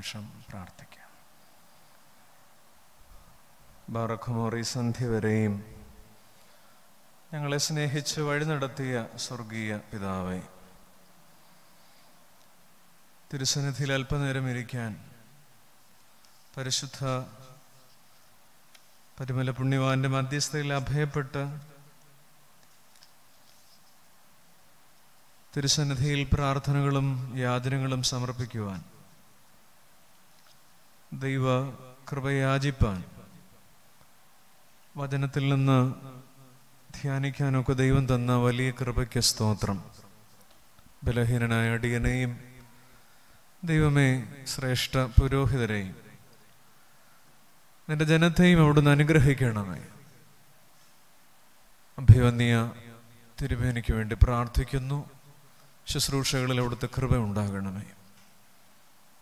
നിമിഷം പ്രാർത്ഥിക്കാം ബാറഖുമോറി സന്ധ്യ വരെയും ഞങ്ങളെ സ്നേഹിച്ച് വഴി നടത്തിയ സ്വർഗീയ പിതാവെ തിരുസന്നിധിയിൽ അല്പനേരം ഇരിക്കാൻ പരിശുദ്ധ പരിമല പുണ്യവാന്റെ മധ്യസ്ഥയിൽ അഭയപ്പെട്ട് തിരുസന്നിധിയിൽ പ്രാർത്ഥനകളും യാതനകളും സമർപ്പിക്കുവാൻ ദൈവ കൃപയാചിപ്പാൻ വചനത്തിൽ നിന്ന് ധ്യാനിക്കാനൊക്കെ ദൈവം തന്ന വലിയ കൃപയ്ക്ക് സ്തോത്രം ബലഹീനനായ അടിയനെയും ദൈവമേ ശ്രേഷ്ഠ പുരോഹിതരെയും നിന്റെ ജനത്തെയും അവിടുന്ന് അനുഗ്രഹിക്കണമേ അഭിവന്യ തിരുമേനിക്ക് വേണ്ടി പ്രാർത്ഥിക്കുന്നു ശുശ്രൂഷകളിൽ അവിടുത്തെ കൃപ ഉണ്ടാകണമേ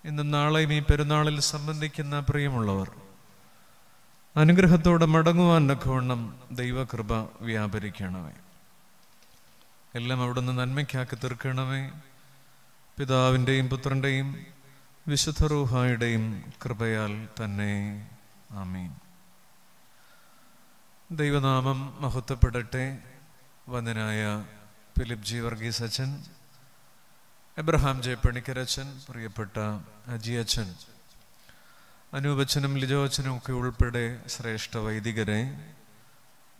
ഇന്നും നാളെയും ഈ പെരുന്നാളിൽ സംബന്ധിക്കുന്ന പ്രിയമുള്ളവർ അനുഗ്രഹത്തോടെ മടങ്ങുവാൻ ലഘുവണ്ണം ദൈവകൃപ വ്യാപരിക്കണമേ എല്ലാം അവിടുന്ന് നന്മയ്ക്കാക്കി തീർക്കണമേ പിതാവിൻ്റെയും പുത്രൻ്റെയും വിശുദ്ധ കൃപയാൽ തന്നെ ആമീൻ ദൈവനാമം മഹത്വപ്പെടട്ടെ വന്ദനായ ഫിലിപ്പ് ജി വർഗീസ് അച്ഛൻ എബ്രഹാം പണിക്കരച്ചൻ പ്രിയപ്പെട്ട അജിയച്ചൻ അനൂപച്ചനും അച്ഛനും ഒക്കെ ഉൾപ്പെടെ ശ്രേഷ്ഠ വൈദികരെ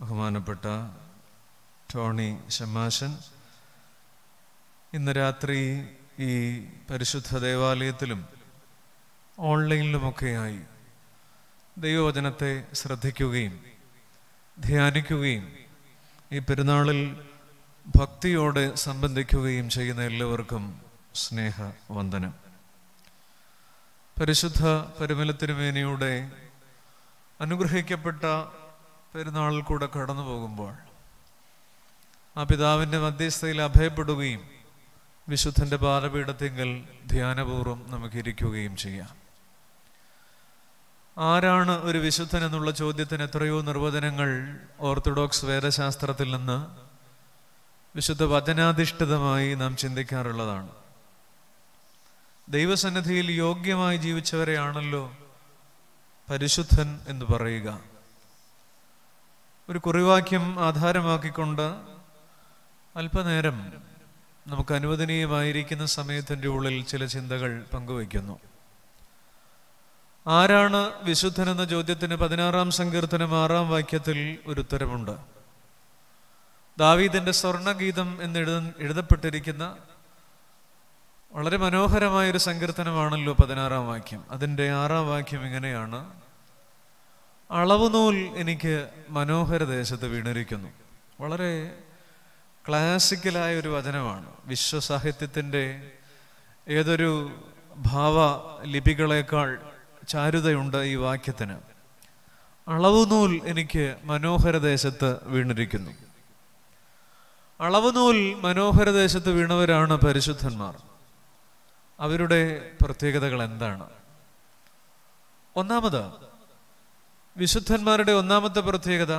ബഹുമാനപ്പെട്ട ടോണി ശമാശൻ ഇന്ന് രാത്രി ഈ പരിശുദ്ധ ദേവാലയത്തിലും ഓൺലൈനിലുമൊക്കെയായി ദൈവവചനത്തെ ശ്രദ്ധിക്കുകയും ധ്യാനിക്കുകയും ഈ പെരുന്നാളിൽ ഭക്തിയോടെ സംബന്ധിക്കുകയും ചെയ്യുന്ന എല്ലാവർക്കും സ്നേഹ വന്ദനം പരിശുദ്ധ പരിമല തിരുമേനിയുടെ അനുഗ്രഹിക്കപ്പെട്ട പെരുന്നാളിൽ കൂടെ കടന്നു പോകുമ്പോൾ ആ പിതാവിൻ്റെ മധ്യസ്ഥയിൽ അഭയപ്പെടുകയും വിശുദ്ധൻ്റെ ബാലപീഠത്തിങ്കിൽ ധ്യാനപൂർവ്വം നമുക്കിരിക്കുകയും ചെയ്യാം ആരാണ് ഒരു വിശുദ്ധൻ എന്നുള്ള ചോദ്യത്തിന് എത്രയോ നിർവചനങ്ങൾ ഓർത്തഡോക്സ് വേദശാസ്ത്രത്തിൽ നിന്ന് വിശുദ്ധ വചനാധിഷ്ഠിതമായി നാം ചിന്തിക്കാറുള്ളതാണ് ദൈവസന്നിധിയിൽ യോഗ്യമായി ജീവിച്ചവരെയാണല്ലോ പരിശുദ്ധൻ എന്ന് പറയുക ഒരു കുറിവാക്യം ആധാരമാക്കിക്കൊണ്ട് അല്പനേരം നമുക്ക് അനുവദനീയമായിരിക്കുന്ന സമയത്തിൻ്റെ ഉള്ളിൽ ചില ചിന്തകൾ പങ്കുവയ്ക്കുന്നു ആരാണ് എന്ന ചോദ്യത്തിന് പതിനാറാം സങ്കീർത്തനം ആറാം വാക്യത്തിൽ ഒരു ഉത്തരമുണ്ട് ദാവീദിന്റെ സ്വർണ്ണഗീതം എന്ന് എഴുതപ്പെട്ടിരിക്കുന്ന വളരെ മനോഹരമായൊരു സങ്കീർത്തനമാണല്ലോ പതിനാറാം വാക്യം അതിൻ്റെ ആറാം വാക്യം ഇങ്ങനെയാണ് അളവുനൂൽ എനിക്ക് മനോഹര ദേശത്ത് വീണിരിക്കുന്നു വളരെ ക്ലാസിക്കലായ ഒരു വചനമാണ് വിശ്വസാഹിത്യത്തിൻ്റെ ഏതൊരു ഭാവ ലിപികളേക്കാൾ ചാരുതയുണ്ട് ഈ വാക്യത്തിന് അളവുനൂൽ എനിക്ക് മനോഹര ദേശത്ത് വീണിരിക്കുന്നു അളവുനൂൽ മനോഹര ദേശത്ത് വീണവരാണ് പരിശുദ്ധന്മാർ അവരുടെ പ്രത്യേകതകൾ എന്താണ് ഒന്നാമത് വിശുദ്ധന്മാരുടെ ഒന്നാമത്തെ പ്രത്യേകത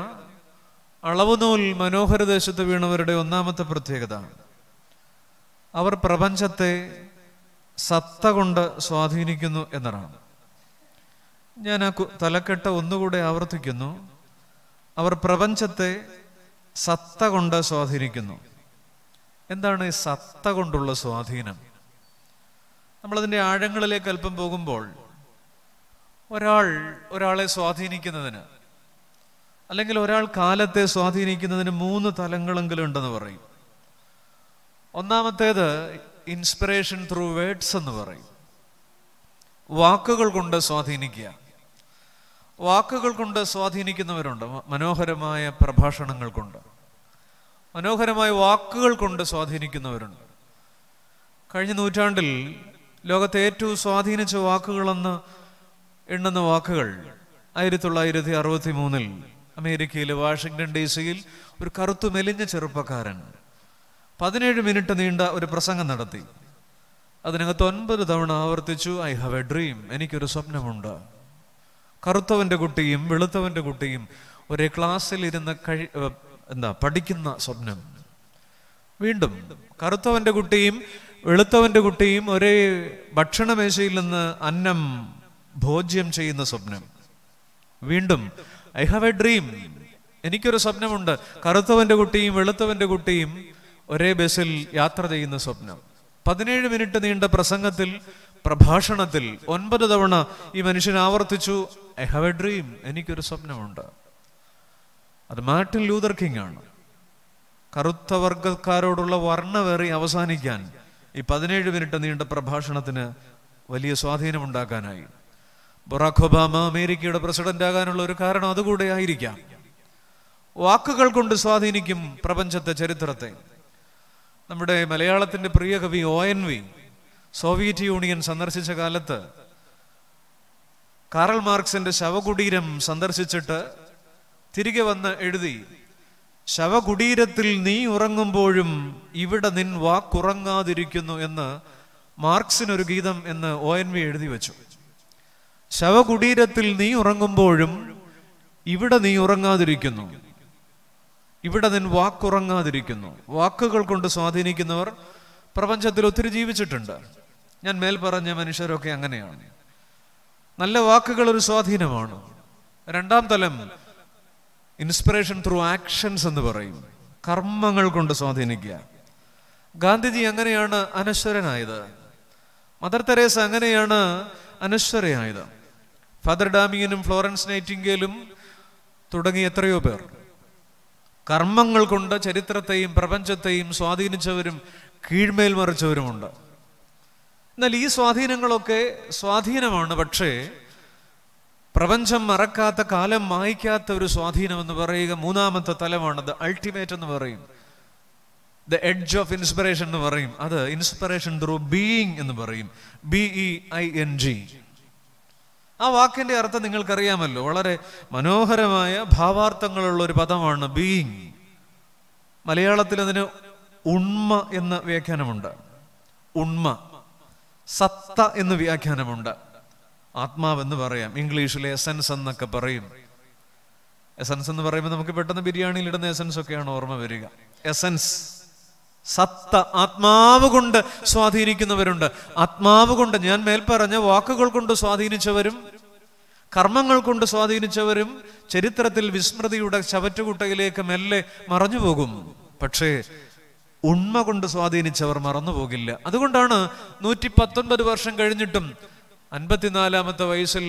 അളവുനൂൽ മനോഹര ദേശത്ത് വീണവരുടെ ഒന്നാമത്തെ പ്രത്യേകത അവർ പ്രപഞ്ചത്തെ സത്ത കൊണ്ട് സ്വാധീനിക്കുന്നു എന്നതാണ് ഞാൻ ആ തലക്കെട്ട ഒന്നുകൂടെ ആവർത്തിക്കുന്നു അവർ പ്രപഞ്ചത്തെ സത്ത കൊണ്ട് സ്വാധീനിക്കുന്നു എന്താണ് ഈ സത്ത കൊണ്ടുള്ള സ്വാധീനം നമ്മളതിൻ്റെ ആഴങ്ങളിലേക്ക് അല്പം പോകുമ്പോൾ ഒരാൾ ഒരാളെ സ്വാധീനിക്കുന്നതിന് അല്ലെങ്കിൽ ഒരാൾ കാലത്തെ സ്വാധീനിക്കുന്നതിന് മൂന്ന് തലങ്ങളെങ്കിലും ഉണ്ടെന്ന് പറയും ഒന്നാമത്തേത് ഇൻസ്പിറേഷൻ ത്രൂ വേർഡ്സ് എന്ന് പറയും വാക്കുകൾ കൊണ്ട് സ്വാധീനിക്കുക വാക്കുകൾ കൊണ്ട് സ്വാധീനിക്കുന്നവരുണ്ട് മനോഹരമായ പ്രഭാഷണങ്ങൾ കൊണ്ട് മനോഹരമായ വാക്കുകൾ കൊണ്ട് സ്വാധീനിക്കുന്നവരുണ്ട് കഴിഞ്ഞ നൂറ്റാണ്ടിൽ ലോകത്തെ ഏറ്റവും സ്വാധീനിച്ച വാക്കുകളെന്ന് എണ്ണുന്ന വാക്കുകൾ ആയിരത്തി തൊള്ളായിരത്തി അറുപത്തി മൂന്നിൽ അമേരിക്കയിലെ വാഷിങ്ടൺ ഡി സിയിൽ ഒരു കറുത്തു മെലിഞ്ഞ ചെറുപ്പക്കാരൻ പതിനേഴ് മിനിറ്റ് നീണ്ട ഒരു പ്രസംഗം നടത്തി അതിനകത്ത് ഒൻപത് തവണ ആവർത്തിച്ചു ഐ ഹാവ് എ ഡ്രീം എനിക്കൊരു സ്വപ്നമുണ്ട് കറുത്തവന്റെ കുട്ടിയും വെളുത്തവന്റെ കുട്ടിയും ഒരേ ക്ലാസ്സിൽ ഇരുന്ന് കഴി എന്താ പഠിക്കുന്ന സ്വപ്നം വീണ്ടും കറുത്തവന്റെ കുട്ടിയും വെളുത്തവന്റെ കുട്ടിയും ഒരേ ഭക്ഷണമേശയിൽ നിന്ന് അന്നം ഭോജ്യം ചെയ്യുന്ന സ്വപ്നം വീണ്ടും ഐ ഹാവ് എ ഡ്രീം എനിക്കൊരു സ്വപ്നമുണ്ട് കറുത്തവന്റെ കുട്ടിയും വെളുത്തവന്റെ കുട്ടിയും ഒരേ ബസ്സിൽ യാത്ര ചെയ്യുന്ന സ്വപ്നം പതിനേഴ് മിനിറ്റ് നീണ്ട പ്രസംഗത്തിൽ പ്രഭാഷണത്തിൽ ഒൻപത് തവണ ഈ മനുഷ്യൻ ആവർത്തിച്ചു ഐ ഹാവ് എ ഡ്രീം എനിക്കൊരു സ്വപ്നമുണ്ട് അത് മാർട്ടിൻ ലൂതർ കിങ് ആണ് കറുത്ത വർഗക്കാരോടുള്ള വർണ്ണവേറി അവസാനിക്കാൻ ഈ പതിനേഴ് മിനിറ്റ് നീണ്ട പ്രഭാഷണത്തിന് വലിയ സ്വാധീനമുണ്ടാക്കാനായി ബൊറാഖ് ഒബാമ അമേരിക്കയുടെ പ്രസിഡന്റ് ആകാനുള്ള ഒരു കാരണം അതുകൂടെ ആയിരിക്കാം വാക്കുകൾ കൊണ്ട് സ്വാധീനിക്കും പ്രപഞ്ചത്തെ ചരിത്രത്തെ നമ്മുടെ മലയാളത്തിന്റെ പ്രിയ കവി O N V Soviet Union സന്ദർശിച്ച കാലത്ത് കാറൽ മാർക്സിന്റെ ശവകുടീരം സന്ദർശിച്ചിട്ട് തിരികെ വന്ന് എഴുതി ശവകുടീരത്തിൽ നീ ഉറങ്ങുമ്പോഴും ഇവിടെ നിൻ വാക്കുറങ്ങാതിരിക്കുന്നു എന്ന് മാർക്സിനൊരു ഗീതം എന്ന് ഒ എൻ വി എഴുതി വെച്ചു ശവകുടീരത്തിൽ നീ ഉറങ്ങുമ്പോഴും ഇവിടെ നീ ഉറങ്ങാതിരിക്കുന്നു ഇവിടെ നിൻ വാക്കുറങ്ങാതിരിക്കുന്നു വാക്കുകൾ കൊണ്ട് സ്വാധീനിക്കുന്നവർ പ്രപഞ്ചത്തിൽ ഒത്തിരി ജീവിച്ചിട്ടുണ്ട് ഞാൻ മേൽ പറഞ്ഞ മനുഷ്യരൊക്കെ അങ്ങനെയാണ് നല്ല വാക്കുകൾ ഒരു സ്വാധീനമാണ് രണ്ടാം തലം ഇൻസ്പിറേഷൻ ത്രൂ ആക്ഷൻസ് എന്ന് പറയും കർമ്മങ്ങൾ കൊണ്ട് സ്വാധീനിക്കുക ഗാന്ധിജി അങ്ങനെയാണ് അനശ്വരനായത് മദർ തെരേസ അങ്ങനെയാണ് അനശ്വരയായത് ഫാദർ ഡാമിയനും ഫ്ലോറൻസ് നൈറ്റിംഗേലും തുടങ്ങി എത്രയോ പേർ കർമ്മങ്ങൾ കൊണ്ട് ചരിത്രത്തെയും പ്രപഞ്ചത്തെയും സ്വാധീനിച്ചവരും കീഴ്മേൽ മറിച്ചവരുമുണ്ട് എന്നാൽ ഈ സ്വാധീനങ്ങളൊക്കെ സ്വാധീനമാണ് പക്ഷേ പ്രപഞ്ചം മറക്കാത്ത കാലം മായ്ക്കാത്ത ഒരു സ്വാധീനം എന്ന് പറയുക മൂന്നാമത്തെ തലമാണ് ദ അൾട്ടിമേറ്റ് എന്ന് പറയും ദ എഡ്ജ് ഓഫ് ഇൻസ്പിറേഷൻ എന്ന് പറയും അത് ഇൻസ്പിറേഷൻ ത്രൂ ബീയിങ് എന്ന് പറയും B E I N G ആ വാക്കിന്റെ അർത്ഥം നിങ്ങൾക്കറിയാമല്ലോ വളരെ മനോഹരമായ ഭാവാർത്ഥങ്ങളുള്ള ഒരു പദമാണ് ബീയിങ് മലയാളത്തിൽ അതിന് ഉണ്മ എന്ന വ്യാഖ്യാനമുണ്ട് ഉണ്മ സത്ത എന്ന് വ്യാഖ്യാനമുണ്ട് ആത്മാവെന്ന് പറയാം ഇംഗ്ലീഷിൽ എസൻസ് എന്നൊക്കെ പറയും എസൻസ് എന്ന് പറയുമ്പോൾ നമുക്ക് പെട്ടെന്ന് ബിരിയാണിയിൽ ഇടുന്ന എസൻസ് ഒക്കെയാണ് ഓർമ്മ വരിക എസൻസ് സത്ത ആത്മാവ് കൊണ്ട് സ്വാധീനിക്കുന്നവരുണ്ട് ആത്മാവ് കൊണ്ട് ഞാൻ മേൽപ്പറഞ്ഞ വാക്കുകൾ കൊണ്ട് സ്വാധീനിച്ചവരും കർമ്മങ്ങൾ കൊണ്ട് സ്വാധീനിച്ചവരും ചരിത്രത്തിൽ വിസ്മൃതിയുടെ ചവറ്റുകുട്ടയിലേക്ക് മെല്ലെ പോകും പക്ഷേ ഉണ്മ കൊണ്ട് സ്വാധീനിച്ചവർ പോകില്ല അതുകൊണ്ടാണ് നൂറ്റി പത്തൊൻപത് വർഷം കഴിഞ്ഞിട്ടും അൻപത്തിനാലാമത്തെ വയസ്സിൽ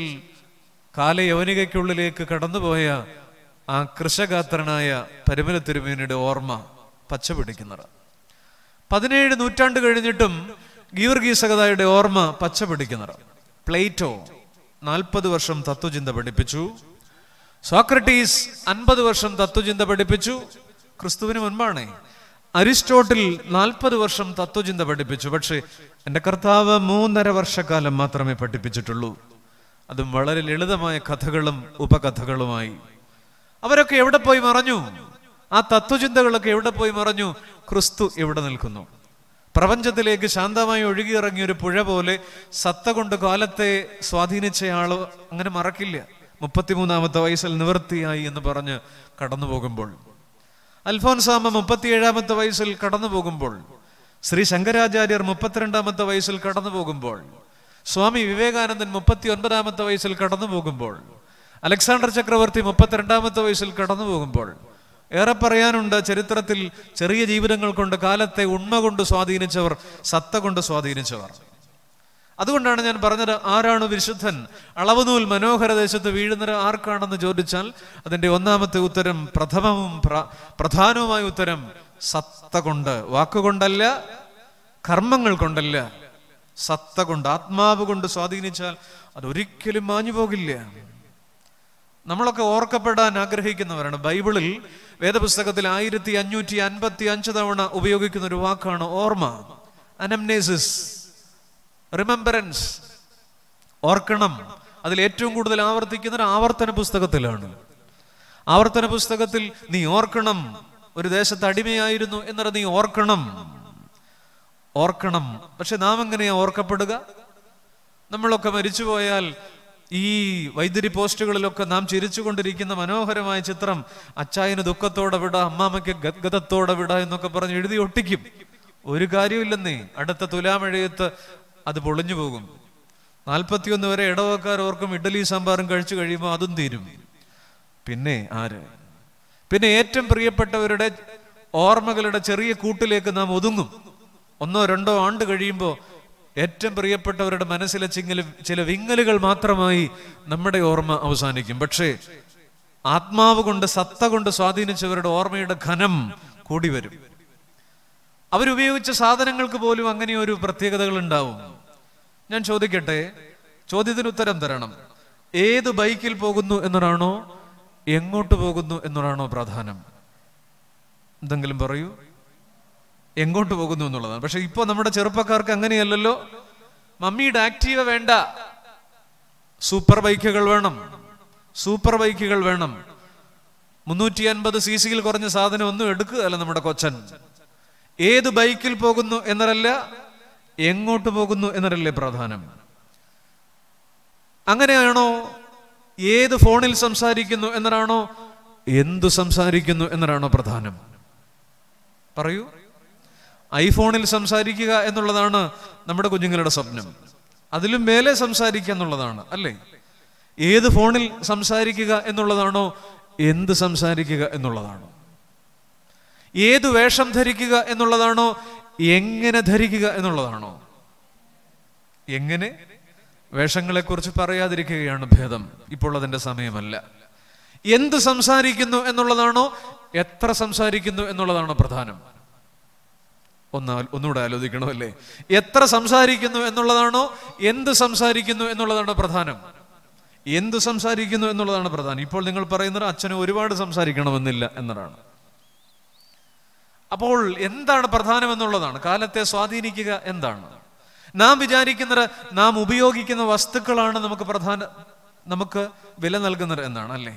കാലയവനികയ്ക്കുള്ളിലേക്ക് കടന്നുപോയ ആ കൃഷഗാത്രനായ പരിമല തിരുമേനിയുടെ ഓർമ്മ പച്ചപിടിക്കുന്നത് പതിനേഴ് നൂറ്റാണ്ട് കഴിഞ്ഞിട്ടും ഗീവർഗീസകതായുടെ ഓർമ്മ പച്ചപിടിക്കുന്നത് പ്ലേറ്റോ നാൽപ്പത് വർഷം തത്വചിന്ത പഠിപ്പിച്ചു സോക്രട്ടീസ് അൻപത് വർഷം തത്വചിന്ത പഠിപ്പിച്ചു ക്രിസ്തുവിന് മുൻപാണേ അരിസ്റ്റോട്ടിൽ നാൽപ്പത് വർഷം തത്വചിന്ത പഠിപ്പിച്ചു പക്ഷേ എൻ്റെ കർത്താവ് മൂന്നര വർഷക്കാലം മാത്രമേ പഠിപ്പിച്ചിട്ടുള്ളൂ അതും വളരെ ലളിതമായ കഥകളും ഉപകഥകളുമായി അവരൊക്കെ എവിടെ പോയി മറഞ്ഞു ആ തത്വചിന്തകളൊക്കെ എവിടെ പോയി മറഞ്ഞു ക്രിസ്തു എവിടെ നിൽക്കുന്നു പ്രപഞ്ചത്തിലേക്ക് ശാന്തമായി ഒഴുകിയിറങ്ങിയ ഒരു പുഴ പോലെ സത്ത കൊണ്ട് കാലത്തെ സ്വാധീനിച്ചയാൾ അങ്ങനെ മറക്കില്ല മുപ്പത്തിമൂന്നാമത്തെ വയസ്സിൽ നിവൃത്തിയായി എന്ന് പറഞ്ഞ് കടന്നു പോകുമ്പോൾ അൽഫോൻസാമ മുപ്പത്തിയേഴാമത്തെ വയസ്സിൽ കടന്നു പോകുമ്പോൾ ശ്രീ ശങ്കരാചാര്യർ മുപ്പത്തിരണ്ടാമത്തെ വയസ്സിൽ കടന്നു പോകുമ്പോൾ സ്വാമി വിവേകാനന്ദൻ മുപ്പത്തി ഒൻപതാമത്തെ വയസ്സിൽ കടന്നു പോകുമ്പോൾ അലക്സാണ്ടർ ചക്രവർത്തി മുപ്പത്തിരണ്ടാമത്തെ വയസ്സിൽ കടന്നു പോകുമ്പോൾ ഏറെ പറയാനുണ്ട് ചരിത്രത്തിൽ ചെറിയ ജീവിതങ്ങൾ കൊണ്ട് കാലത്തെ ഉണ്മ കൊണ്ട് സ്വാധീനിച്ചവർ സത്ത കൊണ്ട് സ്വാധീനിച്ചവർ അതുകൊണ്ടാണ് ഞാൻ പറഞ്ഞത് ആരാണ് വിശുദ്ധൻ അളവുനൂൽ മനോഹര ദേശത്ത് വീഴുന്നത് ആർക്കാണെന്ന് ചോദിച്ചാൽ അതിന്റെ ഒന്നാമത്തെ ഉത്തരം പ്രഥമവും പ്രധാനവുമായ ഉത്തരം സത്ത കൊണ്ട് വാക്കുകൊണ്ടല്ല കർമ്മങ്ങൾ കൊണ്ടല്ല സത്ത കൊണ്ട് ആത്മാവ് കൊണ്ട് സ്വാധീനിച്ചാൽ അതൊരിക്കലും മാഞ്ഞു പോകില്ല നമ്മളൊക്കെ ഓർക്കപ്പെടാൻ ആഗ്രഹിക്കുന്നവരാണ് ബൈബിളിൽ വേദപുസ്തകത്തിൽ ആയിരത്തി അഞ്ഞൂറ്റി അൻപത്തി അഞ്ച് തവണ ഉപയോഗിക്കുന്ന ഒരു വാക്കാണ് ഓർമ്മ അനംനേസിസ് റിമെമ്പറൻസ് ഓർക്കണം അതിൽ ഏറ്റവും കൂടുതൽ ആവർത്തിക്കുന്നത് ആവർത്തന പുസ്തകത്തിലാണ് ആവർത്തന പുസ്തകത്തിൽ നീ ഓർക്കണം ഒരു ദേശത്ത് അടിമയായിരുന്നു എന്നത് നീ ഓർക്കണം ഓർക്കണം പക്ഷെ നാം എങ്ങനെയാ ഓർക്കപ്പെടുക നമ്മളൊക്കെ മരിച്ചുപോയാൽ ഈ വൈദ്യുതി പോസ്റ്റുകളിലൊക്കെ നാം ചിരിച്ചുകൊണ്ടിരിക്കുന്ന മനോഹരമായ ചിത്രം അച്ചായന് ദുഃഖത്തോടെ വിട അമ്മാമ്മയ്ക്ക് ഗദ്ഗതത്തോടെ വിട എന്നൊക്കെ പറഞ്ഞ് എഴുതി ഒട്ടിക്കും ഒരു കാര്യമില്ലെന്നേ അടുത്ത തുലാമഴയത്ത് അത് പൊളിഞ്ഞു പോകും നാൽപ്പത്തിയൊന്ന് വരെ ഇടവക്കാർ ഓർക്കും ഇഡ്ഡലി സാമ്പാറും കഴിച്ചു കഴിയുമ്പോൾ അതും തീരും പിന്നെ ആര് പിന്നെ ഏറ്റവും പ്രിയപ്പെട്ടവരുടെ ഓർമ്മകളുടെ ചെറിയ കൂട്ടിലേക്ക് നാം ഒതുങ്ങും ഒന്നോ രണ്ടോ ആണ്ട് കഴിയുമ്പോൾ ഏറ്റവും പ്രിയപ്പെട്ടവരുടെ മനസ്സിലെ ചിങ്ങൽ ചില വിങ്ങലുകൾ മാത്രമായി നമ്മുടെ ഓർമ്മ അവസാനിക്കും പക്ഷേ ആത്മാവ് കൊണ്ട് സത്ത കൊണ്ട് സ്വാധീനിച്ചവരുടെ ഓർമ്മയുടെ ഘനം കൂടി വരും അവരുപയോഗിച്ച സാധനങ്ങൾക്ക് പോലും അങ്ങനെ ഒരു പ്രത്യേകതകൾ ഉണ്ടാവും ഞാൻ ചോദിക്കട്ടെ ചോദ്യത്തിന് ഉത്തരം തരണം ഏത് ബൈക്കിൽ പോകുന്നു എന്നതാണോ എങ്ങോട്ട് പോകുന്നു എന്നതാണോ പ്രാധാന്യം എന്തെങ്കിലും പറയൂ എങ്ങോട്ട് പോകുന്നു എന്നുള്ളതാണ് പക്ഷെ ഇപ്പോൾ നമ്മുടെ ചെറുപ്പക്കാർക്ക് അങ്ങനെയല്ലല്ലോ മമ്മിയുടെ ആക്റ്റീവ വേണ്ട സൂപ്പർ ബൈക്കുകൾ വേണം സൂപ്പർ ബൈക്കുകൾ വേണം മുന്നൂറ്റി അൻപത് സി സിയിൽ കുറഞ്ഞ സാധനം ഒന്നും എടുക്കുകയല്ല നമ്മുടെ കൊച്ചൻ ഏത് ബൈക്കിൽ പോകുന്നു എന്നറല്ല എങ്ങോട്ട് പോകുന്നു എന്നറല്ലേ പ്രധാനം അങ്ങനെയാണോ ഏത് ഫോണിൽ സംസാരിക്കുന്നു എന്നതാണോ എന്തു സംസാരിക്കുന്നു എന്നതാണോ പ്രധാനം പറയൂ ഐഫോണിൽ സംസാരിക്കുക എന്നുള്ളതാണ് നമ്മുടെ കുഞ്ഞുങ്ങളുടെ സ്വപ്നം അതിലും മേലെ സംസാരിക്കുക എന്നുള്ളതാണ് അല്ലേ ഏത് ഫോണിൽ സംസാരിക്കുക എന്നുള്ളതാണോ എന്ത് സംസാരിക്കുക എന്നുള്ളതാണോ ഏത് വേഷം ധരിക്കുക എന്നുള്ളതാണോ എങ്ങനെ ധരിക്കുക എന്നുള്ളതാണോ എങ്ങനെ വേഷങ്ങളെക്കുറിച്ച് പറയാതിരിക്കുകയാണ് ഭേദം ഇപ്പോൾ അതിൻ്റെ സമയമല്ല എന്ത് സംസാരിക്കുന്നു എന്നുള്ളതാണോ എത്ര സംസാരിക്കുന്നു എന്നുള്ളതാണോ പ്രധാനം ഒന്ന് ഒന്നുകൂടെ അല്ലേ എത്ര സംസാരിക്കുന്നു എന്നുള്ളതാണോ എന്ത് സംസാരിക്കുന്നു എന്നുള്ളതാണ് പ്രധാനം എന്ത് സംസാരിക്കുന്നു എന്നുള്ളതാണ് പ്രധാനം ഇപ്പോൾ നിങ്ങൾ പറയുന്നത് അച്ഛന് ഒരുപാട് സംസാരിക്കണമെന്നില്ല എന്നതാണ് അപ്പോൾ എന്താണ് പ്രധാനമെന്നുള്ളതാണ് കാലത്തെ സ്വാധീനിക്കുക എന്താണ് നാം വിചാരിക്കുന്നത് നാം ഉപയോഗിക്കുന്ന വസ്തുക്കളാണ് നമുക്ക് പ്രധാന നമുക്ക് വില നൽകുന്നത് എന്നാണ് അല്ലേ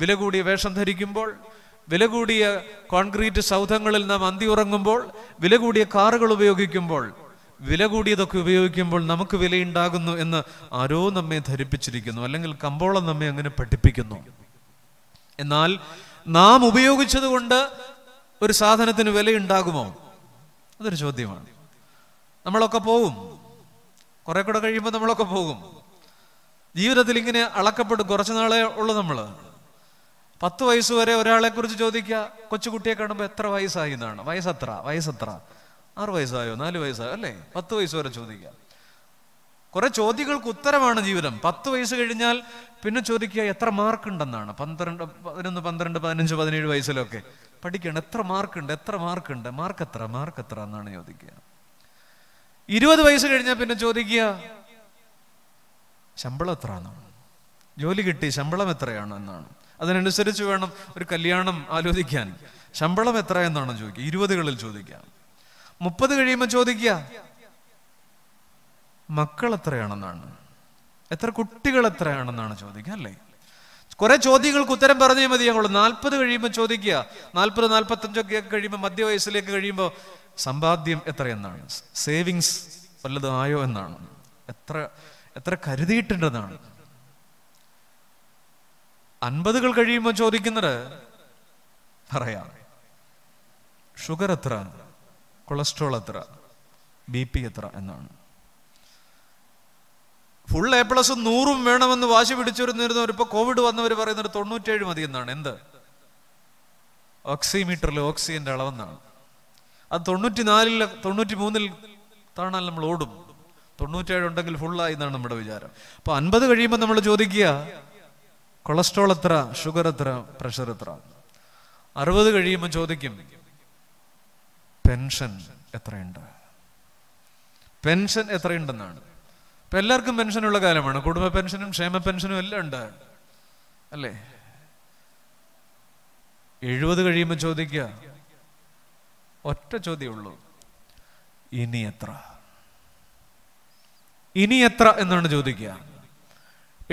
വില കൂടിയ വേഷം ധരിക്കുമ്പോൾ വില കൂടിയ കോൺക്രീറ്റ് സൗധങ്ങളിൽ നാം അന്തി ഉറങ്ങുമ്പോൾ വില കൂടിയ കാറുകൾ ഉപയോഗിക്കുമ്പോൾ വില കൂടിയതൊക്കെ ഉപയോഗിക്കുമ്പോൾ നമുക്ക് വിലയുണ്ടാകുന്നു എന്ന് ആരോ നമ്മെ ധരിപ്പിച്ചിരിക്കുന്നു അല്ലെങ്കിൽ കമ്പോളം നമ്മെ അങ്ങനെ പഠിപ്പിക്കുന്നു എന്നാൽ നാം ഉപയോഗിച്ചതുകൊണ്ട് ഒരു സാധനത്തിന് വിലയുണ്ടാകുമോ അതൊരു ചോദ്യമാണ് നമ്മളൊക്കെ പോകും കുറെ കൂടെ കഴിയുമ്പോൾ നമ്മളൊക്കെ പോകും ജീവിതത്തിൽ ഇങ്ങനെ അളക്കപ്പെടും കുറച്ച് നാളെ ഉള്ളു നമ്മൾ പത്ത് വയസ്സ് വരെ ഒരാളെ കുറിച്ച് ചോദിക്കുക കൊച്ചുകുട്ടിയെ കാണുമ്പോൾ എത്ര വയസ്സായി എന്നാണ് വയസ്സത്ര വയസ്സത്ര ആറ് വയസ്സായോ നാല് വയസ്സായോ അല്ലേ പത്ത് വയസ്സ് വരെ ചോദിക്കുക കുറെ ചോദ്യങ്ങൾക്ക് ഉത്തരമാണ് ജീവിതം പത്ത് വയസ്സ് കഴിഞ്ഞാൽ പിന്നെ ചോദിക്കുക എത്ര മാർക്ക് ഉണ്ടെന്നാണ് പന്ത്രണ്ട് പതിനൊന്ന് പന്ത്രണ്ട് പതിനഞ്ച് പതിനേഴ് വയസ്സിലൊക്കെ പഠിക്കണം എത്ര മാർക്കുണ്ട് എത്ര മാർക്കുണ്ട് മാർക്ക് എത്ര മാർക്ക് എത്ര എന്നാണ് ചോദിക്കുക ഇരുപത് വയസ്സ് കഴിഞ്ഞാൽ പിന്നെ ചോദിക്കുക ശമ്പളം എത്ര എന്നാണ് ജോലി കിട്ടി ശമ്പളം എത്രയാണ് എന്നാണ് അതിനനുസരിച്ച് വേണം ഒരു കല്യാണം ആലോചിക്കാൻ ശമ്പളം എത്ര എന്നാണ് ചോദിക്കുക ഇരുപതുകളിൽ ചോദിക്കുക മുപ്പത് കഴിയുമ്പോൾ ചോദിക്കുക മക്കൾ എത്രയാണെന്നാണ് എത്ര കുട്ടികൾ എത്രയാണെന്നാണ് ചോദിക്കുക അല്ലേ കുറെ ചോദ്യങ്ങൾക്ക് ഉത്തരം പറഞ്ഞേ മതി ഞങ്ങൾ നാൽപ്പത് കഴിയുമ്പോൾ ചോദിക്കുക നാൽപ്പത് നാൽപ്പത്തഞ്ചൊക്കെ കഴിയുമ്പോൾ മധ്യ വയസ്സിലേക്ക് കഴിയുമ്പോൾ സമ്പാദ്യം എത്രയെന്നാണ് സേവിങ്സ് വല്ലതും ആയോ എന്നാണ് എത്ര എത്ര കരുതിയിട്ടുണ്ടെന്നാണ് അൻപതുകൾ കഴിയുമ്പോൾ ചോദിക്കുന്നത് പറയാം ഷുഗർ എത്ര കൊളസ്ട്രോൾ എത്ര ബി പി എത്ര എന്നാണ് ഫുൾ എ പ്ലസ് നൂറും വേണമെന്ന് വാശി പിടിച്ചിരുന്നിരുന്നവർ ഇപ്പൊ കോവിഡ് വന്നവർ പറയുന്നത് തൊണ്ണൂറ്റേഴ് മതി എന്നാണ് എന്ത് ഓക്സിമീറ്ററിൽ ഓക്സിജന്റെ അളവെന്നാണ് അത് തൊണ്ണൂറ്റിനാലിൽ തൊണ്ണൂറ്റി മൂന്നിൽ താണാൽ നമ്മൾ ഓടും തൊണ്ണൂറ്റേഴ് ഉണ്ടെങ്കിൽ ഫുള്ളായി എന്നാണ് നമ്മുടെ വിചാരം അപ്പോൾ അൻപത് കഴിയുമ്പോൾ നമ്മൾ ചോദിക്കുക കൊളസ്ട്രോൾ എത്ര ഷുഗർ എത്ര പ്രഷർ എത്ര അറുപത് കഴിയുമ്പോൾ ചോദിക്കും പെൻഷൻ എത്രയുണ്ട് പെൻഷൻ എത്രയുണ്ടെന്നാണ് ഇപ്പം എല്ലാവർക്കും പെൻഷനുള്ള കാലമാണ് കുടുംബ പെൻഷനും ക്ഷേമ പെൻഷനും എല്ലാം ഉണ്ട് അല്ലേ എഴുപത് കഴിയുമ്പോൾ ചോദിക്കുക ഒറ്റ ചോദ്യമുള്ളൂ ഇനി എത്ര ഇനി എത്ര എന്നാണ് ചോദിക്കുക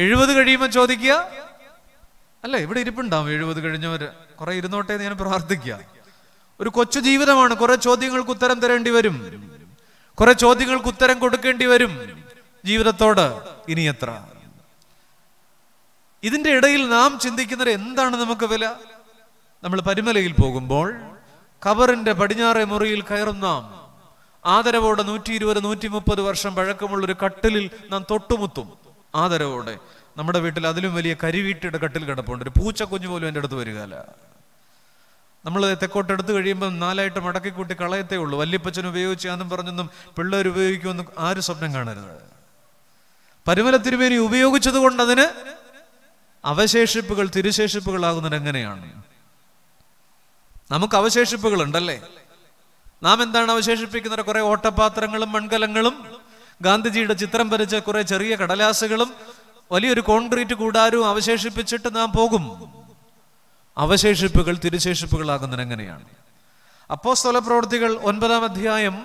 എഴുപത് കഴിയുമ്പോൾ ചോദിക്കുക അല്ല ഇവിടെ ഇരിപ്പുണ്ടാവും എഴുപത് കഴിഞ്ഞവര് കുറെ ഇരുന്നോട്ടെ ഞാൻ പ്രാർത്ഥിക്കുക ഒരു കൊച്ചു ജീവിതമാണ് കുറെ ചോദ്യങ്ങൾക്ക് ഉത്തരം തരേണ്ടി വരും കുറെ ചോദ്യങ്ങൾക്ക് ഉത്തരം കൊടുക്കേണ്ടി വരും ജീവിതത്തോട് ഇനി എത്ര ഇതിന്റെ ഇടയിൽ നാം ചിന്തിക്കുന്നത് എന്താണ് നമുക്ക് വില നമ്മൾ പരിമലയിൽ പോകുമ്പോൾ കബറിന്റെ പടിഞ്ഞാറെ മുറിയിൽ കയറും നാം ആദരവോടെ നൂറ്റി ഇരുപത് നൂറ്റി മുപ്പത് വർഷം പഴക്കമുള്ള ഒരു കട്ടിലിൽ നാം തൊട്ടുമുത്തും ആദരവോടെ നമ്മുടെ വീട്ടിൽ അതിലും വലിയ കരിവീട്ടിയുടെ കട്ടിൽ കിടപ്പുണ്ട് ഒരു പൂച്ച കുഞ്ഞു പോലും എൻ്റെ അടുത്ത് വരികയല്ല നമ്മൾ തെക്കോട്ടെടുത്ത് കഴിയുമ്പോൾ നാലായിട്ട് മടക്കിക്കൂട്ടി കളയത്തേ ഉള്ളൂ വല്യപ്പച്ചൻ ഉപയോഗിച്ചാന്നും പറഞ്ഞൊന്നും പിള്ളേർ ഉപയോഗിക്കുമെന്ന് ആരും സ്വപ്നം കാണരുത് പരിമല തിരുമേനി ഉപയോഗിച്ചത് കൊണ്ട് അതിന് അവശേഷിപ്പുകൾ തിരുശേഷിപ്പുകളാകുന്നത് എങ്ങനെയാണ് നമുക്ക് അവശേഷിപ്പുകൾ ഉണ്ടല്ലേ നാം എന്താണ് അവശേഷിപ്പിക്കുന്നത് കുറെ ഓട്ടപാത്രങ്ങളും മൺകലങ്ങളും ഗാന്ധിജിയുടെ ചിത്രം വരച്ച കുറെ ചെറിയ കടലാസുകളും വലിയൊരു കോൺക്രീറ്റ് കൂടാരവും അവശേഷിപ്പിച്ചിട്ട് നാം പോകും അവശേഷിപ്പുകൾ തിരുശേഷിപ്പുകളാകുന്നത് എങ്ങനെയാണ് അപ്പോ പ്രവർത്തികൾ ഒൻപതാം അധ്യായം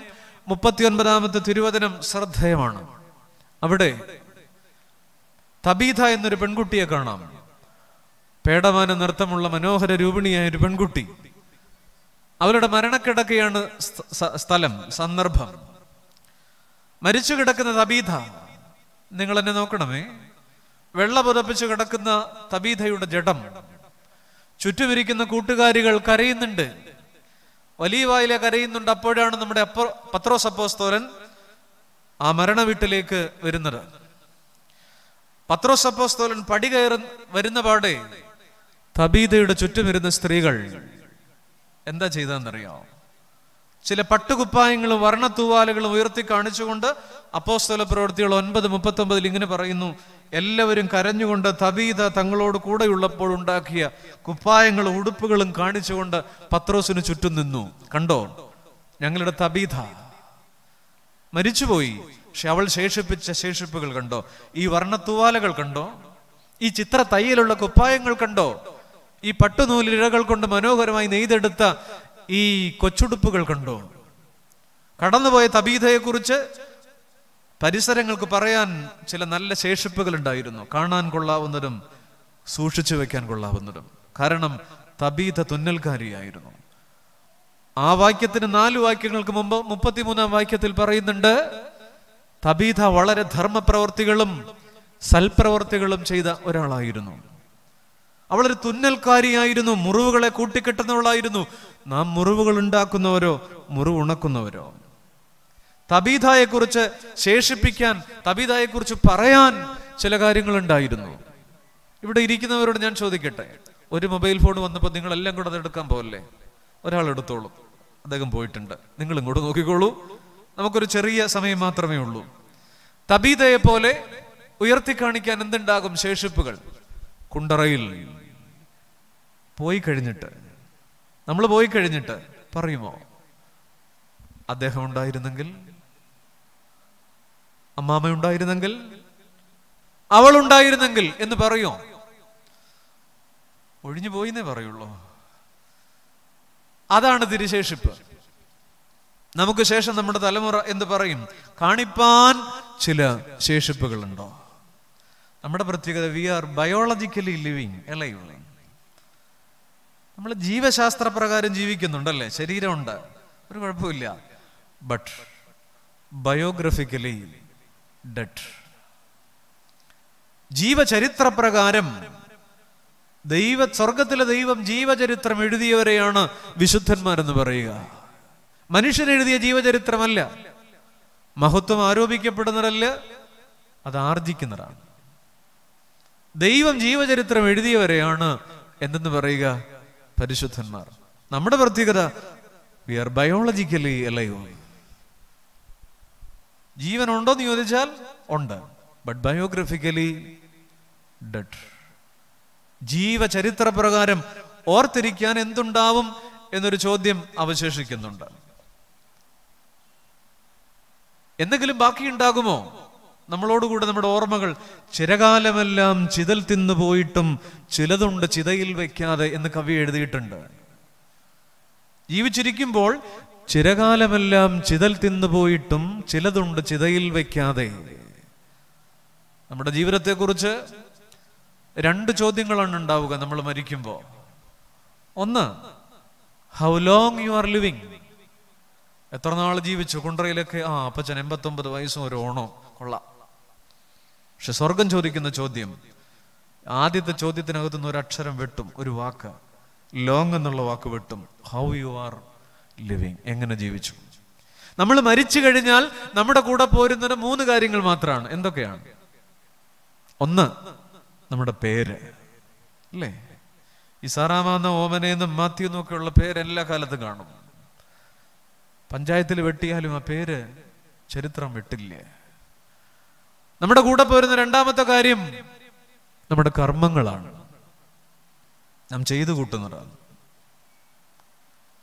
മുപ്പത്തി ഒൻപതാമത്തെ തിരുവചനം ശ്രദ്ധേയമാണ് അവിടെ തബീത എന്നൊരു പെൺകുട്ടിയെ കാണാം പേടമാന നൃത്തമുള്ള മനോഹര രൂപിണിയായ ഒരു പെൺകുട്ടി അവരുടെ മരണക്കിടക്കയാണ് സ്ഥലം സന്ദർഭം മരിച്ചു കിടക്കുന്ന തബീത നിങ്ങൾ എന്നെ നോക്കണമേ വെള്ള പുതപ്പിച്ചു കിടക്കുന്ന തബീതയുടെ ജഡം ചുറ്റുമിരിക്കുന്ന കൂട്ടുകാരികൾ കരയുന്നുണ്ട് വലിയ വായിലെ കരയുന്നുണ്ട് അപ്പോഴാണ് നമ്മുടെ അപ്പോ പത്രോസപ്പോസ്തോരൻ ആ മരണ വീട്ടിലേക്ക് വരുന്നത് പത്രോസ് അപ്പോസ്തോലൻ പടി കയറി വരുന്ന പാടെ തബീതയുടെ ചുറ്റുമിരുന്ന സ്ത്രീകൾ എന്താ ചെയ്തതെന്നറിയോ ചില പട്ടുകുപ്പായങ്ങളും വർണ്ണത്തൂവാലുകളും ഉയർത്തി കാണിച്ചുകൊണ്ട് അപ്പോസ്തോല പ്രവൃത്തികൾ ഒൻപത് മുപ്പത്തി ഒമ്പതിൽ ഇങ്ങനെ പറയുന്നു എല്ലാവരും കരഞ്ഞുകൊണ്ട് തബീത തങ്ങളോട് കൂടെയുള്ളപ്പോൾ ഉണ്ടാക്കിയ കുപ്പായങ്ങളും ഉടുപ്പുകളും കാണിച്ചുകൊണ്ട് പത്രോസിന് ചുറ്റും നിന്നു കണ്ടോ ഞങ്ങളുടെ തബീത മരിച്ചുപോയി പക്ഷെ അവൾ ശേഷിപ്പിച്ച ശേഷിപ്പുകൾ കണ്ടോ ഈ വർണ്ണത്തൂവാലകൾ കണ്ടോ ഈ ചിത്ര തയ്യലുള്ള കുപ്പായങ്ങൾ കണ്ടോ ഈ പട്ടുനൂലിഴകൾ കൊണ്ട് മനോഹരമായി നെയ്തെടുത്ത ഈ കൊച്ചുടുപ്പുകൾ കണ്ടോ കടന്നുപോയ തബീതയെക്കുറിച്ച് പരിസരങ്ങൾക്ക് പറയാൻ ചില നല്ല ശേഷിപ്പുകൾ ഉണ്ടായിരുന്നു കാണാൻ കൊള്ളാവുന്നതും സൂക്ഷിച്ചു വെക്കാൻ കൊള്ളാവുന്നതും കാരണം തബീത തുന്നൽക്കാരിയായിരുന്നു ആ വാക്യത്തിന് നാല് വാക്യങ്ങൾക്ക് മുമ്പ് മുപ്പത്തിമൂന്നാം വാക്യത്തിൽ പറയുന്നുണ്ട് തബീത വളരെ ധർമ്മപ്രവർത്തികളും സൽപ്രവർത്തികളും ചെയ്ത ഒരാളായിരുന്നു അവളൊരു തുന്നൽക്കാരിയായിരുന്നു മുറിവുകളെ കൂട്ടിക്കെട്ടുന്നവളായിരുന്നു നാം മുറിവുകൾ ഉണ്ടാക്കുന്നവരോ മുറിവുണക്കുന്നവരോ കുറിച്ച് ശേഷിപ്പിക്കാൻ കുറിച്ച് പറയാൻ ചില കാര്യങ്ങളുണ്ടായിരുന്നു ഇവിടെ ഇരിക്കുന്നവരോട് ഞാൻ ചോദിക്കട്ടെ ഒരു മൊബൈൽ ഫോൺ വന്നപ്പോൾ നിങ്ങൾ എല്ലാം കൂടെ അത് എടുക്കാൻ പോകല്ലേ ഒരാൾ എടുത്തോളൂ അദ്ദേഹം പോയിട്ടുണ്ട് നിങ്ങൾ ഇങ്ങോട്ട് നോക്കിക്കോളൂ നമുക്കൊരു ചെറിയ സമയം മാത്രമേ ഉള്ളൂ തബീതയെ പോലെ ഉയർത്തി കാണിക്കാൻ എന്തുണ്ടാകും ശേഷിപ്പുകൾ കുണ്ടറയിൽ പോയി കഴിഞ്ഞിട്ട് നമ്മൾ പോയി കഴിഞ്ഞിട്ട് പറയുമോ അദ്ദേഹം ഉണ്ടായിരുന്നെങ്കിൽ അമ്മാമ ഉണ്ടായിരുന്നെങ്കിൽ അവൾ ഉണ്ടായിരുന്നെങ്കിൽ എന്ന് പറയോ ഒഴിഞ്ഞു പോയിന്നേ പറയുള്ളൂ അതാണ് തിരിശേഷിപ്പ് നമുക്ക് ശേഷം നമ്മുടെ തലമുറ എന്ത് പറയും കാണിപ്പാൻ ചില ശേഷിപ്പുകളുണ്ടോ നമ്മുടെ പ്രത്യേകത വി ആർ ബയോളജിക്കലി ലിവിങ് അല്ലേ നമ്മൾ ജീവശാസ്ത്ര പ്രകാരം ജീവിക്കുന്നുണ്ടല്ലേ ശരീരമുണ്ട് ഒരു കുഴപ്പമില്ല ബട്ട് ബയോഗ്രഫിക്കലി ജീവചരിത്ര ജീവചരിത്രപ്രകാരം ദൈവ സ്വർഗത്തിലെ ദൈവം ജീവചരിത്രം എഴുതിയവരെയാണ് വിശുദ്ധന്മാരെന്ന് പറയുക മനുഷ്യനെഴുതിയ ജീവചരിത്രമല്ല മഹത്വം ആരോപിക്കപ്പെടുന്നതല്ല അത് ആർജിക്കുന്നതാണ് ദൈവം ജീവചരിത്രം എഴുതിയവരെയാണ് എന്തെന്ന് പറയുക പരിശുദ്ധന്മാർ നമ്മുടെ പ്രത്യേകത വി ആർ ബയോളജിക്കലി അല്ലയോ ജീവൻ ഉണ്ടോ എന്ന് ചോദിച്ചാൽ ഉണ്ട് ബട്ട് ബയോഗ്രഫിക്കലി ഡെഡ് ജീവചരിത്ര പ്രകാരം ഓർത്തിരിക്കാൻ എന്തുണ്ടാവും എന്നൊരു ചോദ്യം അവശേഷിക്കുന്നുണ്ട് എന്തെങ്കിലും ബാക്കിയുണ്ടാകുമോ നമ്മളോടുകൂടെ നമ്മുടെ ഓർമ്മകൾ ചിരകാലമെല്ലാം ചിതൽ തിന്നു പോയിട്ടും ചിലതുണ്ട് ചിതയിൽ വയ്ക്കാതെ എന്ന് കവി എഴുതിയിട്ടുണ്ട് ജീവിച്ചിരിക്കുമ്പോൾ ചിരകാലമെല്ലാം ചിതൽ തിന്നു പോയിട്ടും ചിലതുണ്ട് ചിതയിൽ വയ്ക്കാതെ നമ്മുടെ ജീവിതത്തെക്കുറിച്ച് രണ്ട് ചോദ്യങ്ങളാണ് ഉണ്ടാവുക നമ്മൾ മരിക്കുമ്പോൾ ഒന്ന് how long you are living എത്ര നാൾ ജീവിച്ചു കുണ്ടറയിലൊക്കെ ആ അപ്പച്ചൻ എൺപത്തൊമ്പത് വയസ്സും ഒരു ഓണോ കൊള്ളാം പക്ഷെ സ്വർഗം ചോദിക്കുന്ന ചോദ്യം ആദ്യത്തെ ചോദ്യത്തിനകത്തു നിന്ന് ഒരു അക്ഷരം വെട്ടും ഒരു വാക്ക് ലോങ് എന്നുള്ള വാക്ക് വെട്ടും ഹൗ യു ആർ ലിവിങ് എങ്ങനെ ജീവിച്ചു നമ്മൾ മരിച്ചു കഴിഞ്ഞാൽ നമ്മുടെ കൂടെ പോരുന്ന മൂന്ന് കാര്യങ്ങൾ മാത്രമാണ് എന്തൊക്കെയാണ് ഒന്ന് നമ്മുടെ പേര് അല്ലേ ഈ സാറാമെന്ന ഓമനെന്നും മാത്യുന്നൊക്കെയുള്ള പേര് എല്ലാ കാലത്തും കാണും പഞ്ചായത്തിൽ വെട്ടിയാലും ആ പേര് ചരിത്രം വിട്ടില്ലേ നമ്മുടെ കൂടെ പോരുന്ന രണ്ടാമത്തെ കാര്യം നമ്മുടെ കർമ്മങ്ങളാണ് നാം ചെയ്തു കൂട്ടുന്നതാണ്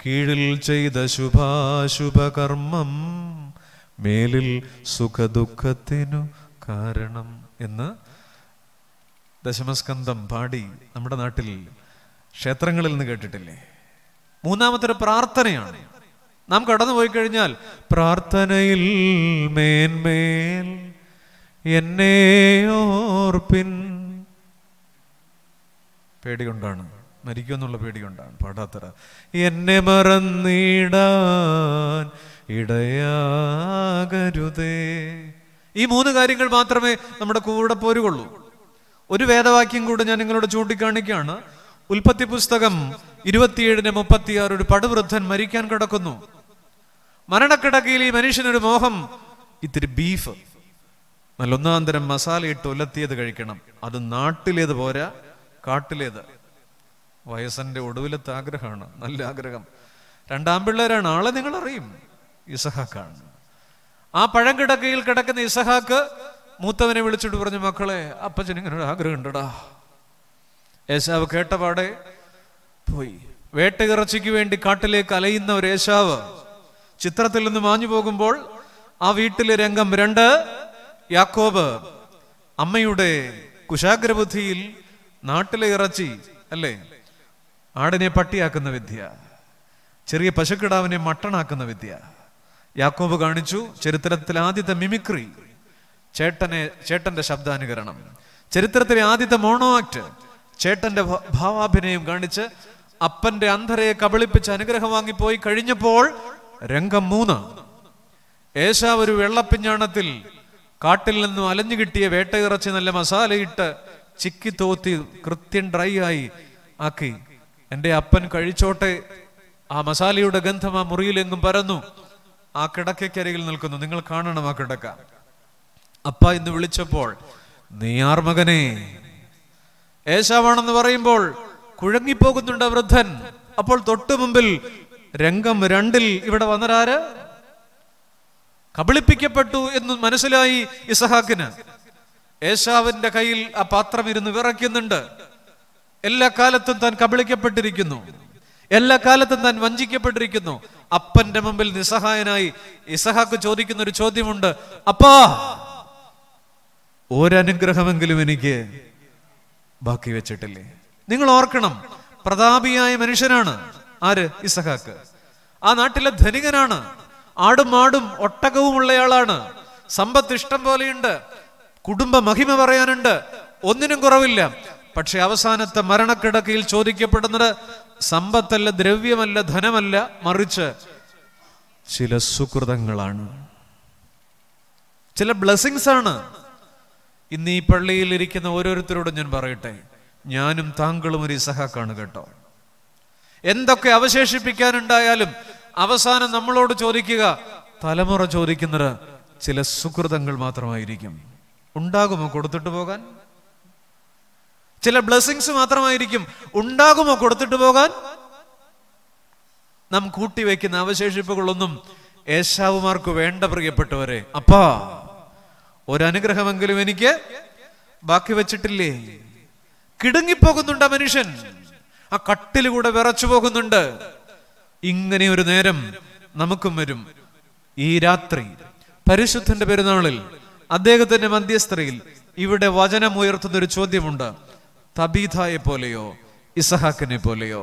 കീഴിൽ ചെയ്ത ശുഭാശുഭകർമ്മം മേലിൽ സുഖദുഃഖത്തിനു കാരണം എന്ന് ദശമസ്കന്ധം പാടി നമ്മുടെ നാട്ടിൽ ക്ഷേത്രങ്ങളിൽ നിന്ന് കേട്ടിട്ടില്ലേ മൂന്നാമത്തെ ഒരു പ്രാർത്ഥനയാണ് നാം പോയി കഴിഞ്ഞാൽ പ്രാർത്ഥനയിൽ മേന്മേൽ എന്നെ ഓർപ്പിൻ പേടികൊണ്ടാണ് മരിക്കുമെന്നുള്ള പേടികൊണ്ടാണ് പാടാത്തറ എന്നെ മറന്നിടാൻ ഇടയാകരുതേ ഈ മൂന്ന് കാര്യങ്ങൾ മാത്രമേ നമ്മുടെ കൂടെ പോരുകൊള്ളൂ ഒരു വേദവാക്യം കൂടെ ഞാൻ നിങ്ങളോട് ചൂണ്ടിക്കാണിക്കുകയാണ് ഉൽപ്പത്തി പുസ്തകം ഇരുപത്തിയേഴിന് മുപ്പത്തിയാറ് ഒരു പടുവൃദ്ധൻ മരിക്കാൻ കിടക്കുന്നു മരണക്കിടക്കയിൽ ഈ മനുഷ്യനൊരു മോഹം ഇത്തിരി ബീഫ് നല്ല ഒന്നാം തരം മസാല ഇട്ട് ഉലത്തിയത് കഴിക്കണം അത് നാട്ടിലേത് പോരാ കാട്ടിലേത് വയസ്സന്റെ ഒടുവിലത്തെ ആഗ്രഹമാണ് നല്ല ആഗ്രഹം രണ്ടാം പിള്ളേരാണ് ആളെ നിങ്ങൾ അറിയും ഇസഹാക്കാണ് ആ പഴം കിടക്കയിൽ കിടക്കുന്ന ഇസഹാക്ക് മൂത്തവനെ വിളിച്ചിട്ട് പറഞ്ഞു മക്കളെ അപ്പച്ചൻ ഇങ്ങനെ ഒരു ആഗ്രഹം ഉണ്ടടാ ഏശാവ് കേട്ടപാടെ പോയി വേട്ടയിറച്ചിക്ക് വേണ്ടി കാട്ടിലേക്ക് അലയുന്ന ഒരു ഏശാവ് ചിത്രത്തിൽ നിന്ന് മാഞ്ഞു പോകുമ്പോൾ ആ വീട്ടിലെ രംഗം രണ്ട് യാക്കോബ് അമ്മയുടെ കുശാഗ്രബുദ്ധിയിൽ നാട്ടിലെ ഇറച്ചി അല്ലേ ആടിനെ പട്ടിയാക്കുന്ന വിദ്യ ചെറിയ പശുക്കിടാവിനെ മട്ടണാക്കുന്ന വിദ്യ യാക്കോബ് കാണിച്ചു ചരിത്രത്തിൽ ആദ്യത്തെ മിമിക്രി ചേട്ടനെ ചേട്ടന്റെ ശബ്ദാനുകരണം ചരിത്രത്തിലെ ആദ്യത്തെ മോണോ ആക്ട് ചേട്ടന്റെ ഭാവാഭിനയം കാണിച്ച് അപ്പന്റെ അന്ധരയെ കബളിപ്പിച്ച് അനുഗ്രഹം വാങ്ങിപ്പോയി കഴിഞ്ഞപ്പോൾ രംഗം മൂന്ന് ഏശാവ് ഒരു വെള്ളപ്പിഞ്ഞാണത്തിൽ കാട്ടിൽ നിന്നും അലഞ്ഞു കിട്ടിയ വേട്ടയിറച്ചി നല്ല മസാലയിട്ട് ചിക്കി തോത്തി കൃത്യം ഡ്രൈ ആയി ആക്കി എൻ്റെ അപ്പൻ കഴിച്ചോട്ടെ ആ മസാലയുടെ ഗന്ധം ആ മുറിയിലെങ്ങും പരന്നു ആ കിടക്കയ്ക്കരികിൽ നിൽക്കുന്നു നിങ്ങൾ കാണണം ആ കിടക്ക അപ്പ ഇന്ന് വിളിച്ചപ്പോൾ നീ ആർ മകനെ ഏശാവാണെന്ന് പറയുമ്പോൾ കുഴങ്ങിപ്പോകുന്നുണ്ട് വൃദ്ധൻ അപ്പോൾ തൊട്ടു മുമ്പിൽ രംഗം രണ്ടിൽ ഇവിടെ വന്നരാര് കബളിപ്പിക്കപ്പെട്ടു എന്ന് മനസ്സിലായി ഇസഹാക്കിന് ഏശാവിന്റെ കയ്യിൽ ആ പാത്രം ഇരുന്ന് വിറയ്ക്കുന്നുണ്ട് എല്ലാ കാലത്തും താൻ കബളിക്കപ്പെട്ടിരിക്കുന്നു എല്ലാ കാലത്തും താൻ വഞ്ചിക്കപ്പെട്ടിരിക്കുന്നു അപ്പന്റെ മുമ്പിൽ നിസ്സഹായനായി ഇസഹാക്ക് ചോദിക്കുന്ന ഒരു ചോദ്യമുണ്ട് അപ്പാ ഒരനുഗ്രഹമെങ്കിലും എനിക്ക് ബാക്കി വെച്ചിട്ടില്ലേ നിങ്ങൾ ഓർക്കണം പ്രതാപിയായ മനുഷ്യനാണ് ആര് ഇസഹാക്ക് ആ നാട്ടിലെ ധനികനാണ് ആടും ആടും ഒട്ടകവും ഉള്ളയാളാണ് സമ്പത്ത് ഇഷ്ടം പോലെയുണ്ട് കുടുംബ മഹിമ പറയാനുണ്ട് ഒന്നിനും കുറവില്ല പക്ഷെ അവസാനത്തെ മരണക്കിടക്കയിൽ ചോദിക്കപ്പെടുന്നത് സമ്പത്തല്ല ദ്രവ്യമല്ല ധനമല്ല മറിച്ച് ചില സുഹൃതങ്ങളാണ് ചില ബ്ലെസ്സിങ്സ് ആണ് ഇന്ന് ഈ പള്ളിയിൽ ഇരിക്കുന്ന ഓരോരുത്തരോടും ഞാൻ പറയട്ടെ ഞാനും താങ്കളും ഒരു ഇസഹാക്കാണ് കേട്ടോ എന്തൊക്കെ അവശേഷിപ്പിക്കാനുണ്ടായാലും അവസാനം നമ്മളോട് ചോദിക്കുക തലമുറ ചോദിക്കുന്നത് ചില സുഹൃതങ്ങൾ മാത്രമായിരിക്കും ഉണ്ടാകുമോ കൊടുത്തിട്ട് പോകാൻ ചില ബ്ലെസ്സിങ്സ് മാത്രമായിരിക്കും ഉണ്ടാകുമോ കൊടുത്തിട്ട് പോകാൻ നാം കൂട്ടിവെക്കുന്ന അവശേഷിപ്പുകളൊന്നും യേശാവുമാർക്ക് വേണ്ട പ്രിയപ്പെട്ടവരെ അപ്പാ ഒരനുഗ്രഹമെങ്കിലും എനിക്ക് ബാക്കി വെച്ചിട്ടില്ലേ കിടുങ്ങിപ്പോകുന്നുണ്ട് മനുഷ്യൻ ആ കട്ടിലൂടെ വിറച്ചു പോകുന്നുണ്ട് ഇങ്ങനെ ഒരു നേരം നമുക്കും വരും ഈ രാത്രി പരിശുദ്ധന്റെ പെരുന്നാളിൽ അദ്ദേഹത്തിന്റെ മധ്യസ്ഥതയിൽ ഇവിടെ വചനം ഉയർത്തുന്ന ഒരു ചോദ്യമുണ്ട് തബീതായെ പോലെയോ ഇസഹാക്കിനെ പോലെയോ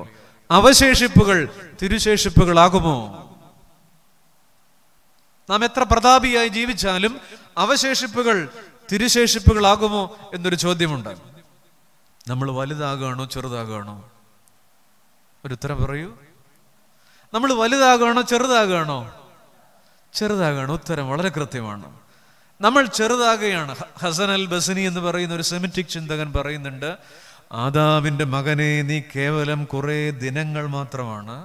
അവശേഷിപ്പുകൾ തിരുശേഷിപ്പുകളാകുമോ നാം എത്ര പ്രതാപിയായി ജീവിച്ചാലും അവശേഷിപ്പുകൾ തിരുശേഷിപ്പുകളാകുമോ എന്നൊരു ചോദ്യമുണ്ട് നമ്മൾ വലുതാകുകയാണോ ചെറുതാകുകയാണോ ഒരു ഉത്തരം പറയൂ നമ്മൾ വലുതാകണോ ചെറുതാകണോ ചെറുതാകണോ ഉത്തരം വളരെ കൃത്യമാണ് നമ്മൾ ചെറുതാകുകയാണ് ഹസൻ അൽ ബസനി എന്ന് പറയുന്ന ഒരു സെമിറ്റിക് ചിന്തകൻ പറയുന്നുണ്ട് ആദാവിൻ്റെ മകനെ നീ കേവലം കുറേ ദിനങ്ങൾ മാത്രമാണ്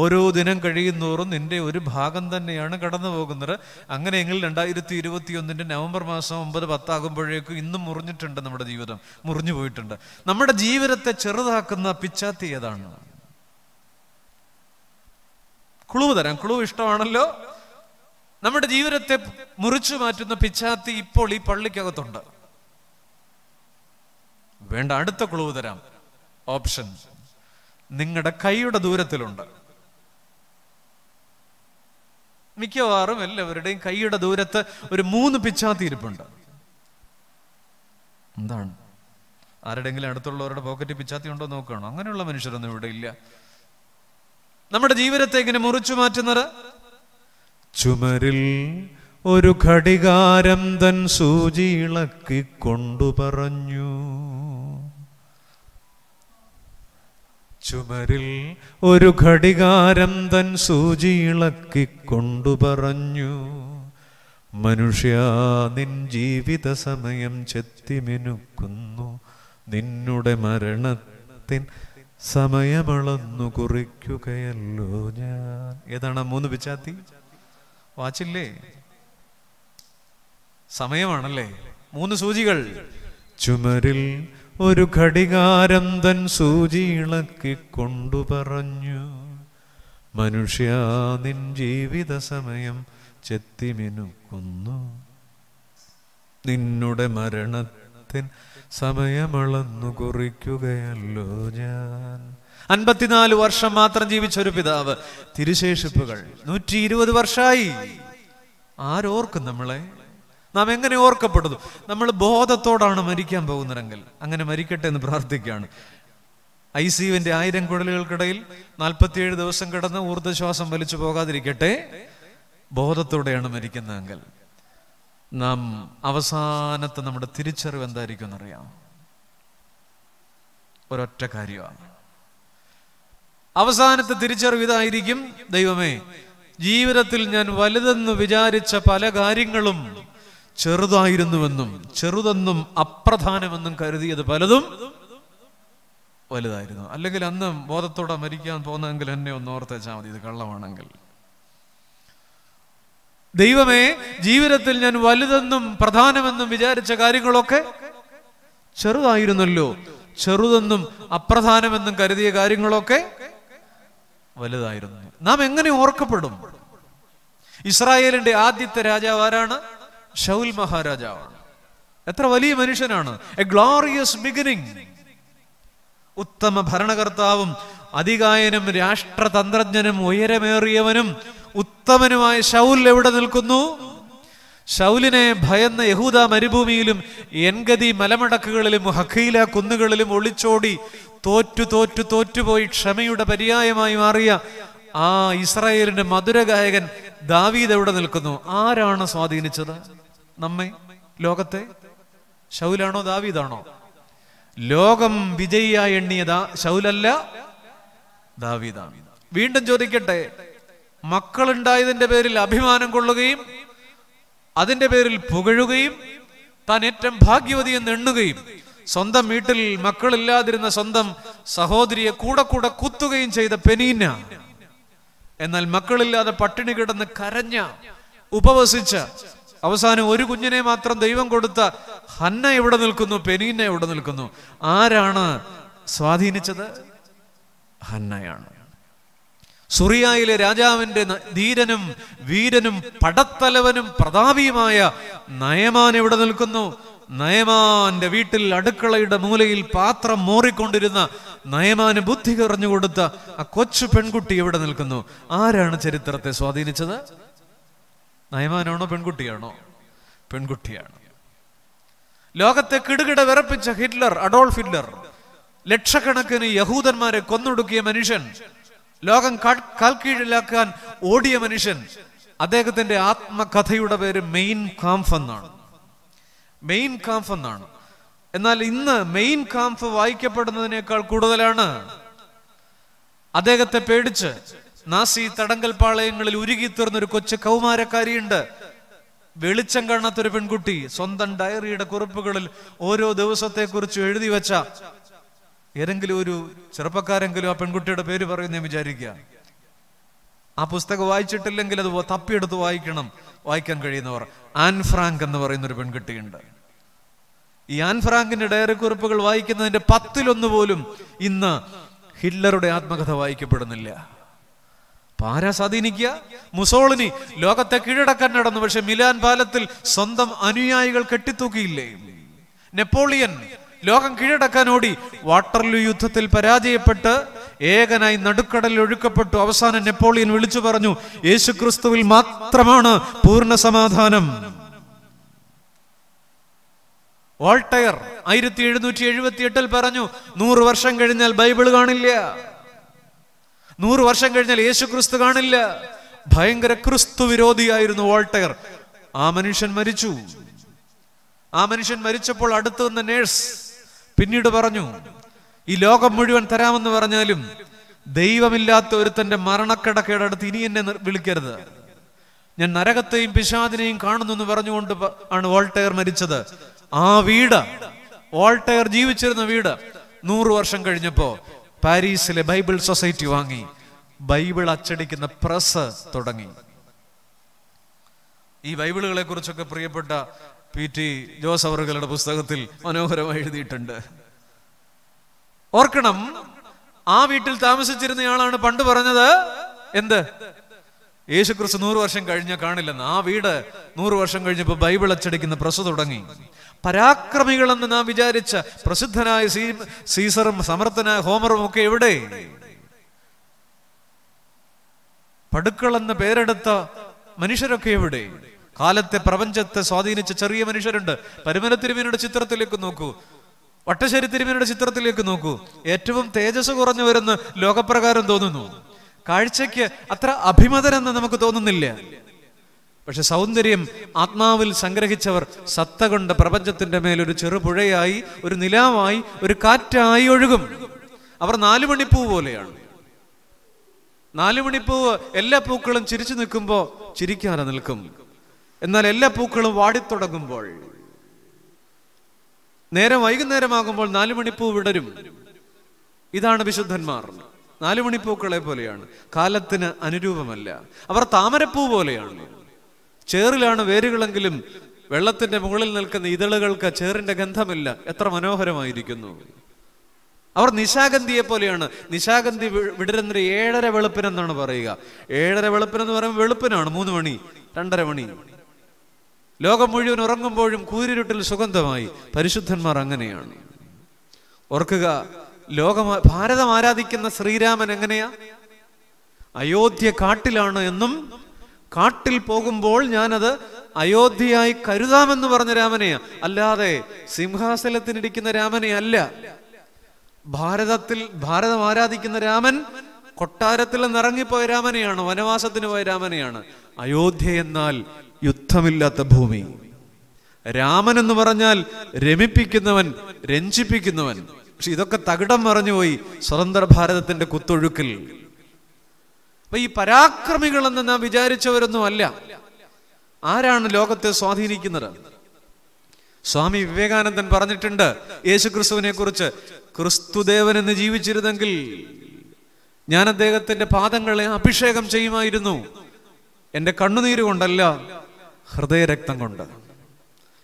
ഓരോ ദിനം കഴിയുന്നോറും നിന്റെ ഒരു ഭാഗം തന്നെയാണ് കടന്നു പോകുന്നത് അങ്ങനെയെങ്കിൽ രണ്ടായിരത്തി ഇരുപത്തി ഒന്നിൻ്റെ നവംബർ മാസം ഒമ്പത് പത്താകുമ്പോഴേക്കും ഇന്നും മുറിഞ്ഞിട്ടുണ്ട് നമ്മുടെ ജീവിതം മുറിഞ്ഞു പോയിട്ടുണ്ട് നമ്മുടെ ജീവിതത്തെ ചെറുതാക്കുന്ന പിച്ചാത്തി ഏതാണ് കുളുവ് തരാം കുളുവ് ഇഷ്ടമാണല്ലോ നമ്മുടെ ജീവിതത്തെ മുറിച്ചു മാറ്റുന്ന പിച്ചാത്തി ഇപ്പോൾ ഈ പള്ളിക്കകത്തുണ്ട് വേണ്ട അടുത്ത കുളുവ് തരാം ഓപ്ഷൻ നിങ്ങളുടെ കൈയുടെ ദൂരത്തിലുണ്ട് മിക്കവാറും എല്ലാവരുടെയും കൈയുടെ ദൂരത്ത് ഒരു മൂന്ന് പിച്ചാത്തി ഇരിപ്പുണ്ട് എന്താണ് ആരുടെങ്കിലും അടുത്തുള്ളവരുടെ പോക്കറ്റ് പിച്ചാത്തി ഉണ്ടോ നോക്കുകയാണോ അങ്ങനെയുള്ള മനുഷ്യരൊന്നും ഇവിടെ ഇല്ല നമ്മുടെ ജീവിതത്തെ ഇങ്ങനെ മുറിച്ചു മാറ്റുന്നത് ചുമരിൽ ഒരു ഘടികാരം തൻ സൂചി കൊണ്ടു പറഞ്ഞു ചുമരിൽ ഒരു ഘടികാരം തൻ സൂചിയിളക്കിക്കൊണ്ടു പറഞ്ഞു മനുഷ്യ നിൻ ജീവിത സമയം ചെത്തിമിനുക്കുന്നു നിന്നുടെ മരണത്തിൻ സമയമളന്നു കുറിക്കുകയല്ലോ ഞാൻ ഏതാണ് മൂന്ന് പിച്ചാത്തി വാച്ചില്ലേ സമയമാണല്ലേ മൂന്ന് സൂചികൾ ചുമരിൽ ഒരു ഘടികാരം തൻ സൂചിയിളക്കിക്കൊണ്ടു പറഞ്ഞു മനുഷ്യ നിൻ ജീവിത സമയം ചെത്തിമിനുക്കുന്നു നിന്നുടെ മരണത്തിൻ സമയമളന്നു കുറിക്കുകയല്ലോ ഞാൻ അൻപത്തിനാല് വർഷം മാത്രം ജീവിച്ച ഒരു പിതാവ് തിരുശേഷിപ്പുകൾ നൂറ്റി ഇരുപത് വർഷമായി ആരോർക്കും നമ്മളെ നാം എങ്ങനെ ഓർക്കപ്പെടുന്നു നമ്മൾ ബോധത്തോടാണ് മരിക്കാൻ പോകുന്നതെങ്കിൽ അങ്ങനെ മരിക്കട്ടെ എന്ന് പ്രാർത്ഥിക്കുകയാണ് ഐ സിയുവിന്റെ ആയിരം കുഴലുകൾക്കിടയിൽ നാൽപ്പത്തിയേഴ് ദിവസം കിടന്ന് ഊർജ്ജശ്വാസം വലിച്ചു പോകാതിരിക്കട്ടെ ബോധത്തോടെയാണ് മരിക്കുന്നതെങ്കിൽ നാം അവസാനത്തെ നമ്മുടെ തിരിച്ചറിവ് എന്തായിരിക്കും എന്നറിയാം ഒരൊറ്റ കാര്യമാണ് അവസാനത്തെ തിരിച്ചറിവ് ഇതായിരിക്കും ദൈവമേ ജീവിതത്തിൽ ഞാൻ വലുതെന്ന് വിചാരിച്ച പല കാര്യങ്ങളും ചെറുതായിരുന്നുവെന്നും ചെറുതെന്നും അപ്രധാനമെന്നും കരുതിയത് പലതും വലുതായിരുന്നു അല്ലെങ്കിൽ അന്ന് ബോധത്തോടെ മരിക്കാൻ പോകുന്നെങ്കിൽ എന്നെ ഒന്ന് ഓർത്തേച്ചാൽ മതി ഇത് കള്ളമാണെങ്കിൽ ദൈവമേ ജീവിതത്തിൽ ഞാൻ വലുതെന്നും പ്രധാനമെന്നും വിചാരിച്ച കാര്യങ്ങളൊക്കെ ചെറുതായിരുന്നല്ലോ ചെറുതെന്നും അപ്രധാനമെന്നും കരുതിയ കാര്യങ്ങളൊക്കെ വലുതായിരുന്നു നാം എങ്ങനെ ഓർക്കപ്പെടും ഇസ്രായേലിന്റെ ആദ്യത്തെ രാജാവ് ആരാണ് ഷൗൽ മഹാരാജാവാണ് എത്ര വലിയ മനുഷ്യനാണ് എ ഗ്ലോറിയസ് ബിഗിനിങ് ഉത്തമ ഭരണകർത്താവും അതികായനും രാഷ്ട്രതന്ത്രജ്ഞനും ഉയരമേറിയവനും ഉത്തമനുമായ ഷൗൽ എവിടെ നിൽക്കുന്നു ഷൗലിനെ ഭയന്ന യഹൂദ മരുഭൂമിയിലും എൻഗതി മലമടക്കുകളിലും ഹഖീല കുന്നുകളിലും ഒളിച്ചോടി തോറ്റു തോറ്റു തോറ്റുപോയി ക്ഷമയുടെ പര്യായമായി മാറിയ ആ ഇസ്രായേലിന്റെ മധുരഗായകൻ ദാവീദ് എവിടെ നിൽക്കുന്നു ആരാണ് സ്വാധീനിച്ചത് നമ്മെ ലോകത്തെ ശൗലാണോ ദാവീദാണോ ലോകം വിജയിയായി എണ്ണിയതാ ശൗലല്ല ദാവീദാണ് വീണ്ടും ചോദിക്കട്ടെ മക്കളുണ്ടായതിന്റെ പേരിൽ അഭിമാനം കൊള്ളുകയും അതിന്റെ പേരിൽ പുകഴുകയും താൻ ഏറ്റവും ഭാഗ്യവതി എന്ന് എണ്ണുകയും സ്വന്തം വീട്ടിൽ മക്കളില്ലാതിരുന്ന സ്വന്തം സഹോദരിയെ കൂടെ കൂടെ കുത്തുകയും ചെയ്ത പെനീന എന്നാൽ മക്കളില്ലാതെ പട്ടിണി കിടന്ന് കരഞ്ഞ ഉപവസിച്ച അവസാനം ഒരു കുഞ്ഞിനെ മാത്രം ദൈവം കൊടുത്ത ഹന്ന എവിടെ നിൽക്കുന്നു പെനീന എവിടെ നിൽക്കുന്നു ആരാണ് സ്വാധീനിച്ചത് ഹന്നയാണ് സുറിയായിലെ രാജാവിന്റെ ധീരനും വീരനും പടത്തലവനും പ്രതാപിയുമായ നയമാൻ എവിടെ നിൽക്കുന്നു നയമാന്റെ വീട്ടിൽ അടുക്കളയുടെ മൂലയിൽ പാത്രം മോറിക്കൊണ്ടിരുന്ന നയമാന് ബുദ്ധി കുറഞ്ഞു കൊടുത്ത ആ കൊച്ചു പെൺകുട്ടി എവിടെ നിൽക്കുന്നു ആരാണ് ചരിത്രത്തെ സ്വാധീനിച്ചത് നയമാനാണോ പെൺകുട്ടിയാണോ പെൺകുട്ടിയാണ് ലോകത്തെ കിടുകിട വിറപ്പിച്ച ഹിറ്റ്ലർ അഡോൾഫ് ഹിറ്റ്ലർ ലക്ഷക്കണക്കിന് യഹൂദന്മാരെ കൊന്നൊടുക്കിയ മനുഷ്യൻ ലോകം കൽക്കീഴിലാക്കാൻ ഓടിയ മനുഷ്യൻ അദ്ദേഹത്തിന്റെ ആത്മകഥയുടെ പേര് മെയിൻ കാംഫ് എന്നാണ് മെയിൻ കാംഫ് എന്നാണ് എന്നാൽ ഇന്ന് മെയിൻ കാംഫ് വായിക്കപ്പെടുന്നതിനേക്കാൾ കൂടുതലാണ് അദ്ദേഹത്തെ പേടിച്ച് നാസി തടങ്കൽ പാളയങ്ങളിൽ ഉരുകി തീർന്നൊരു കൊച്ചു കൗമാരക്കാരിയുണ്ട് വെളിച്ചം കാണാത്തൊരു പെൺകുട്ടി സ്വന്തം ഡയറിയുടെ കുറിപ്പുകളിൽ ഓരോ ദിവസത്തെക്കുറിച്ച് എഴുതി വെച്ച ഏതെങ്കിലും ഒരു ചെറുപ്പക്കാരെങ്കിലും ആ പെൺകുട്ടിയുടെ പേര് പറയുന്നേ വിചാരിക്കുക ആ പുസ്തകം വായിച്ചിട്ടില്ലെങ്കിൽ അത് തപ്പിയെടുത്ത് വായിക്കണം വായിക്കാൻ കഴിയുന്നവർ ആൻ ഫ്രാങ്ക് എന്ന് പറയുന്ന ഒരു പെൺകുട്ടിയുണ്ട് ഈ ആൻ ഫ്രാങ്കിന്റെ ഡയറി കുറിപ്പുകൾ വായിക്കുന്നതിന്റെ പത്തിലൊന്ന് പോലും ഇന്ന് ഹിറ്റ്ലറുടെ ആത്മകഥ വായിക്കപ്പെടുന്നില്ല പാരാ സ്വാധീനിക്കുക മുസോളിനി ലോകത്തെ കീഴടക്കാൻ നടന്നു പക്ഷെ മിലാൻ പാലത്തിൽ സ്വന്തം അനുയായികൾ കെട്ടിത്തൂക്കിയില്ലേ നെപ്പോളിയൻ ലോകം കീഴടക്കാൻ ഓടി വാട്ടർലു യുദ്ധത്തിൽ പരാജയപ്പെട്ട് ഏകനായി നടുക്കടലിൽ ഒഴുക്കപ്പെട്ടു അവസാനം നെപ്പോളിയൻ വിളിച്ചു പറഞ്ഞു യേശുക്രിസ്തുവിൽ മാത്രമാണ് പൂർണ്ണ സമാധാനം വോൾട്ടയർ ആയിരത്തി എഴുന്നൂറ്റി എഴുപത്തി എട്ടിൽ പറഞ്ഞു നൂറ് വർഷം കഴിഞ്ഞാൽ ബൈബിൾ കാണില്ല നൂറ് വർഷം കഴിഞ്ഞാൽ യേശു ക്രിസ്തു കാണില്ല ഭയങ്കര ക്രിസ്തു വിരോധിയായിരുന്നു വോൾട്ടയർ ആ മനുഷ്യൻ മരിച്ചു ആ മനുഷ്യൻ മരിച്ചപ്പോൾ അടുത്തു വന്ന നേഴ്സ് പിന്നീട് പറഞ്ഞു ഈ ലോകം മുഴുവൻ തരാമെന്ന് പറഞ്ഞാലും ദൈവമില്ലാത്ത ഒരുത്തന്റെ മരണക്കിടക്കയുടെ അടുത്ത് ഇനി എന്നെ വിളിക്കരുത് ഞാൻ നരകത്തെയും പിശാദിനെയും കാണുന്നു എന്ന് പറഞ്ഞുകൊണ്ട് ആണ് വോൾട്ടയർ മരിച്ചത് ആ വീട് വോൾട്ടയർ ജീവിച്ചിരുന്ന വീട് നൂറു വർഷം കഴിഞ്ഞപ്പോ പാരീസിലെ ബൈബിൾ സൊസൈറ്റി വാങ്ങി ബൈബിൾ അച്ചടിക്കുന്ന പ്രസ് തുടങ്ങി ഈ ബൈബിളുകളെ കുറിച്ചൊക്കെ പ്രിയപ്പെട്ട പി ടി ജോസ് അവറുകളുടെ പുസ്തകത്തിൽ മനോഹരമായി എഴുതിയിട്ടുണ്ട് ഓർക്കണം ആ വീട്ടിൽ താമസിച്ചിരുന്നയാളാണ് പണ്ട് പറഞ്ഞത് എന്ത് യേശുക്രിസ്തു നൂറ് വർഷം കഴിഞ്ഞ കാണില്ലെന്ന് ആ വീട് നൂറ് വർഷം കഴിഞ്ഞപ്പോ ബൈബിൾ അച്ചടിക്കുന്ന പ്രസ് തുടങ്ങി പരാക്രമികളെന്ന് നാം വിചാരിച്ച പ്രസിദ്ധനായ സീ സീസറും സമർത്ഥനായ ഹോമറും ഒക്കെ എവിടെ പടുക്കളെന്ന് പേരെടുത്ത മനുഷ്യരൊക്കെ എവിടെ കാലത്തെ പ്രപഞ്ചത്തെ സ്വാധീനിച്ച ചെറിയ മനുഷ്യരുണ്ട് പരുമനത്തിരുമേനയുടെ ചിത്രത്തിലേക്ക് നോക്കൂ വട്ടശ്ശേരി തിരുമേനയുടെ ചിത്രത്തിലേക്ക് നോക്കൂ ഏറ്റവും തേജസ് കുറഞ്ഞവരെന്ന് ലോകപ്രകാരം തോന്നുന്നു കാഴ്ചയ്ക്ക് അത്ര അഭിമതരെന്ന് നമുക്ക് തോന്നുന്നില്ല പക്ഷെ സൗന്ദര്യം ആത്മാവിൽ സംഗ്രഹിച്ചവർ സത്ത കൊണ്ട് പ്രപഞ്ചത്തിന്റെ മേൽ ഒരു ചെറുപുഴയായി ഒരു നിലാവായി ഒരു കാറ്റായി ഒഴുകും അവർ മണിപ്പൂ പോലെയാണ് മണിപ്പൂവ് എല്ലാ പൂക്കളും ചിരിച്ചു നിൽക്കുമ്പോൾ ചിരിക്കാതെ നിൽക്കും എന്നാൽ എല്ലാ പൂക്കളും വാടിത്തുടങ്ങുമ്പോൾ നേരം വൈകുന്നേരമാകുമ്പോൾ മണിപ്പൂ വിടരും ഇതാണ് വിശുദ്ധന്മാർ നാലുമണിപ്പൂക്കളെ പോലെയാണ് കാലത്തിന് അനുരൂപമല്ല അവർ താമരപ്പൂ പോലെയാണ് ചേറിലാണ് വേരുകളെങ്കിലും വെള്ളത്തിന്റെ മുകളിൽ നിൽക്കുന്ന ഇതളുകൾക്ക് ചേറിന്റെ ഗന്ധമില്ല എത്ര മനോഹരമായിരിക്കുന്നു അവർ നിശാഗന്ധിയെ പോലെയാണ് നിശാഗന്ധി വിടരുന്ന ഏഴര വെളുപ്പിനെന്നാണ് പറയുക ഏഴര വെളുപ്പിനെന്ന് പറയുമ്പോൾ വെളുപ്പിനാണ് മൂന്ന് മണി രണ്ടര മണി ലോകം മുഴുവൻ ഉറങ്ങുമ്പോഴും കൂരിരുട്ടിൽ സുഗന്ധമായി പരിശുദ്ധന്മാർ അങ്ങനെയാണ് ഓർക്കുക ലോകം ഭാരതം ആരാധിക്കുന്ന ശ്രീരാമൻ എങ്ങനെയാ അയോധ്യ കാട്ടിലാണ് എന്നും കാട്ടിൽ പോകുമ്പോൾ ഞാനത് അയോധ്യയായി കരുതാമെന്ന് പറഞ്ഞ രാമനെയാ അല്ലാതെ സിംഹാസനത്തിനിരിക്കുന്ന രാമനെ അല്ല ഭാരതത്തിൽ ഭാരതം ആരാധിക്കുന്ന രാമൻ കൊട്ടാരത്തിൽ നിറങ്ങിപ്പോയ രാമനെയാണ് വനവാസത്തിന് പോയ രാമനെയാണ് അയോധ്യ എന്നാൽ യുദ്ധമില്ലാത്ത ഭൂമി രാമൻ എന്ന് പറഞ്ഞാൽ രമിപ്പിക്കുന്നവൻ രഞ്ജിപ്പിക്കുന്നവൻ പക്ഷെ ഇതൊക്കെ തകിടം മറഞ്ഞുപോയി സ്വതന്ത്ര ഭാരതത്തിന്റെ കുത്തൊഴുക്കിൽ അപ്പൊ ഈ പരാക്രമികളെന്ന് നാം വിചാരിച്ചവരൊന്നും അല്ല ആരാണ് ലോകത്തെ സ്വാധീനിക്കുന്നത് സ്വാമി വിവേകാനന്ദൻ പറഞ്ഞിട്ടുണ്ട് ക്രിസ്തുവിനെ കുറിച്ച് ക്രിസ്തുദേവൻ എന്ന് ജീവിച്ചിരുന്നെങ്കിൽ ഞാൻ അദ്ദേഹത്തിന്റെ പാദങ്ങളെ അഭിഷേകം ചെയ്യുമായിരുന്നു എൻ്റെ കണ്ണുനീര് കൊണ്ടല്ല ഹൃദയരക്തം കൊണ്ട്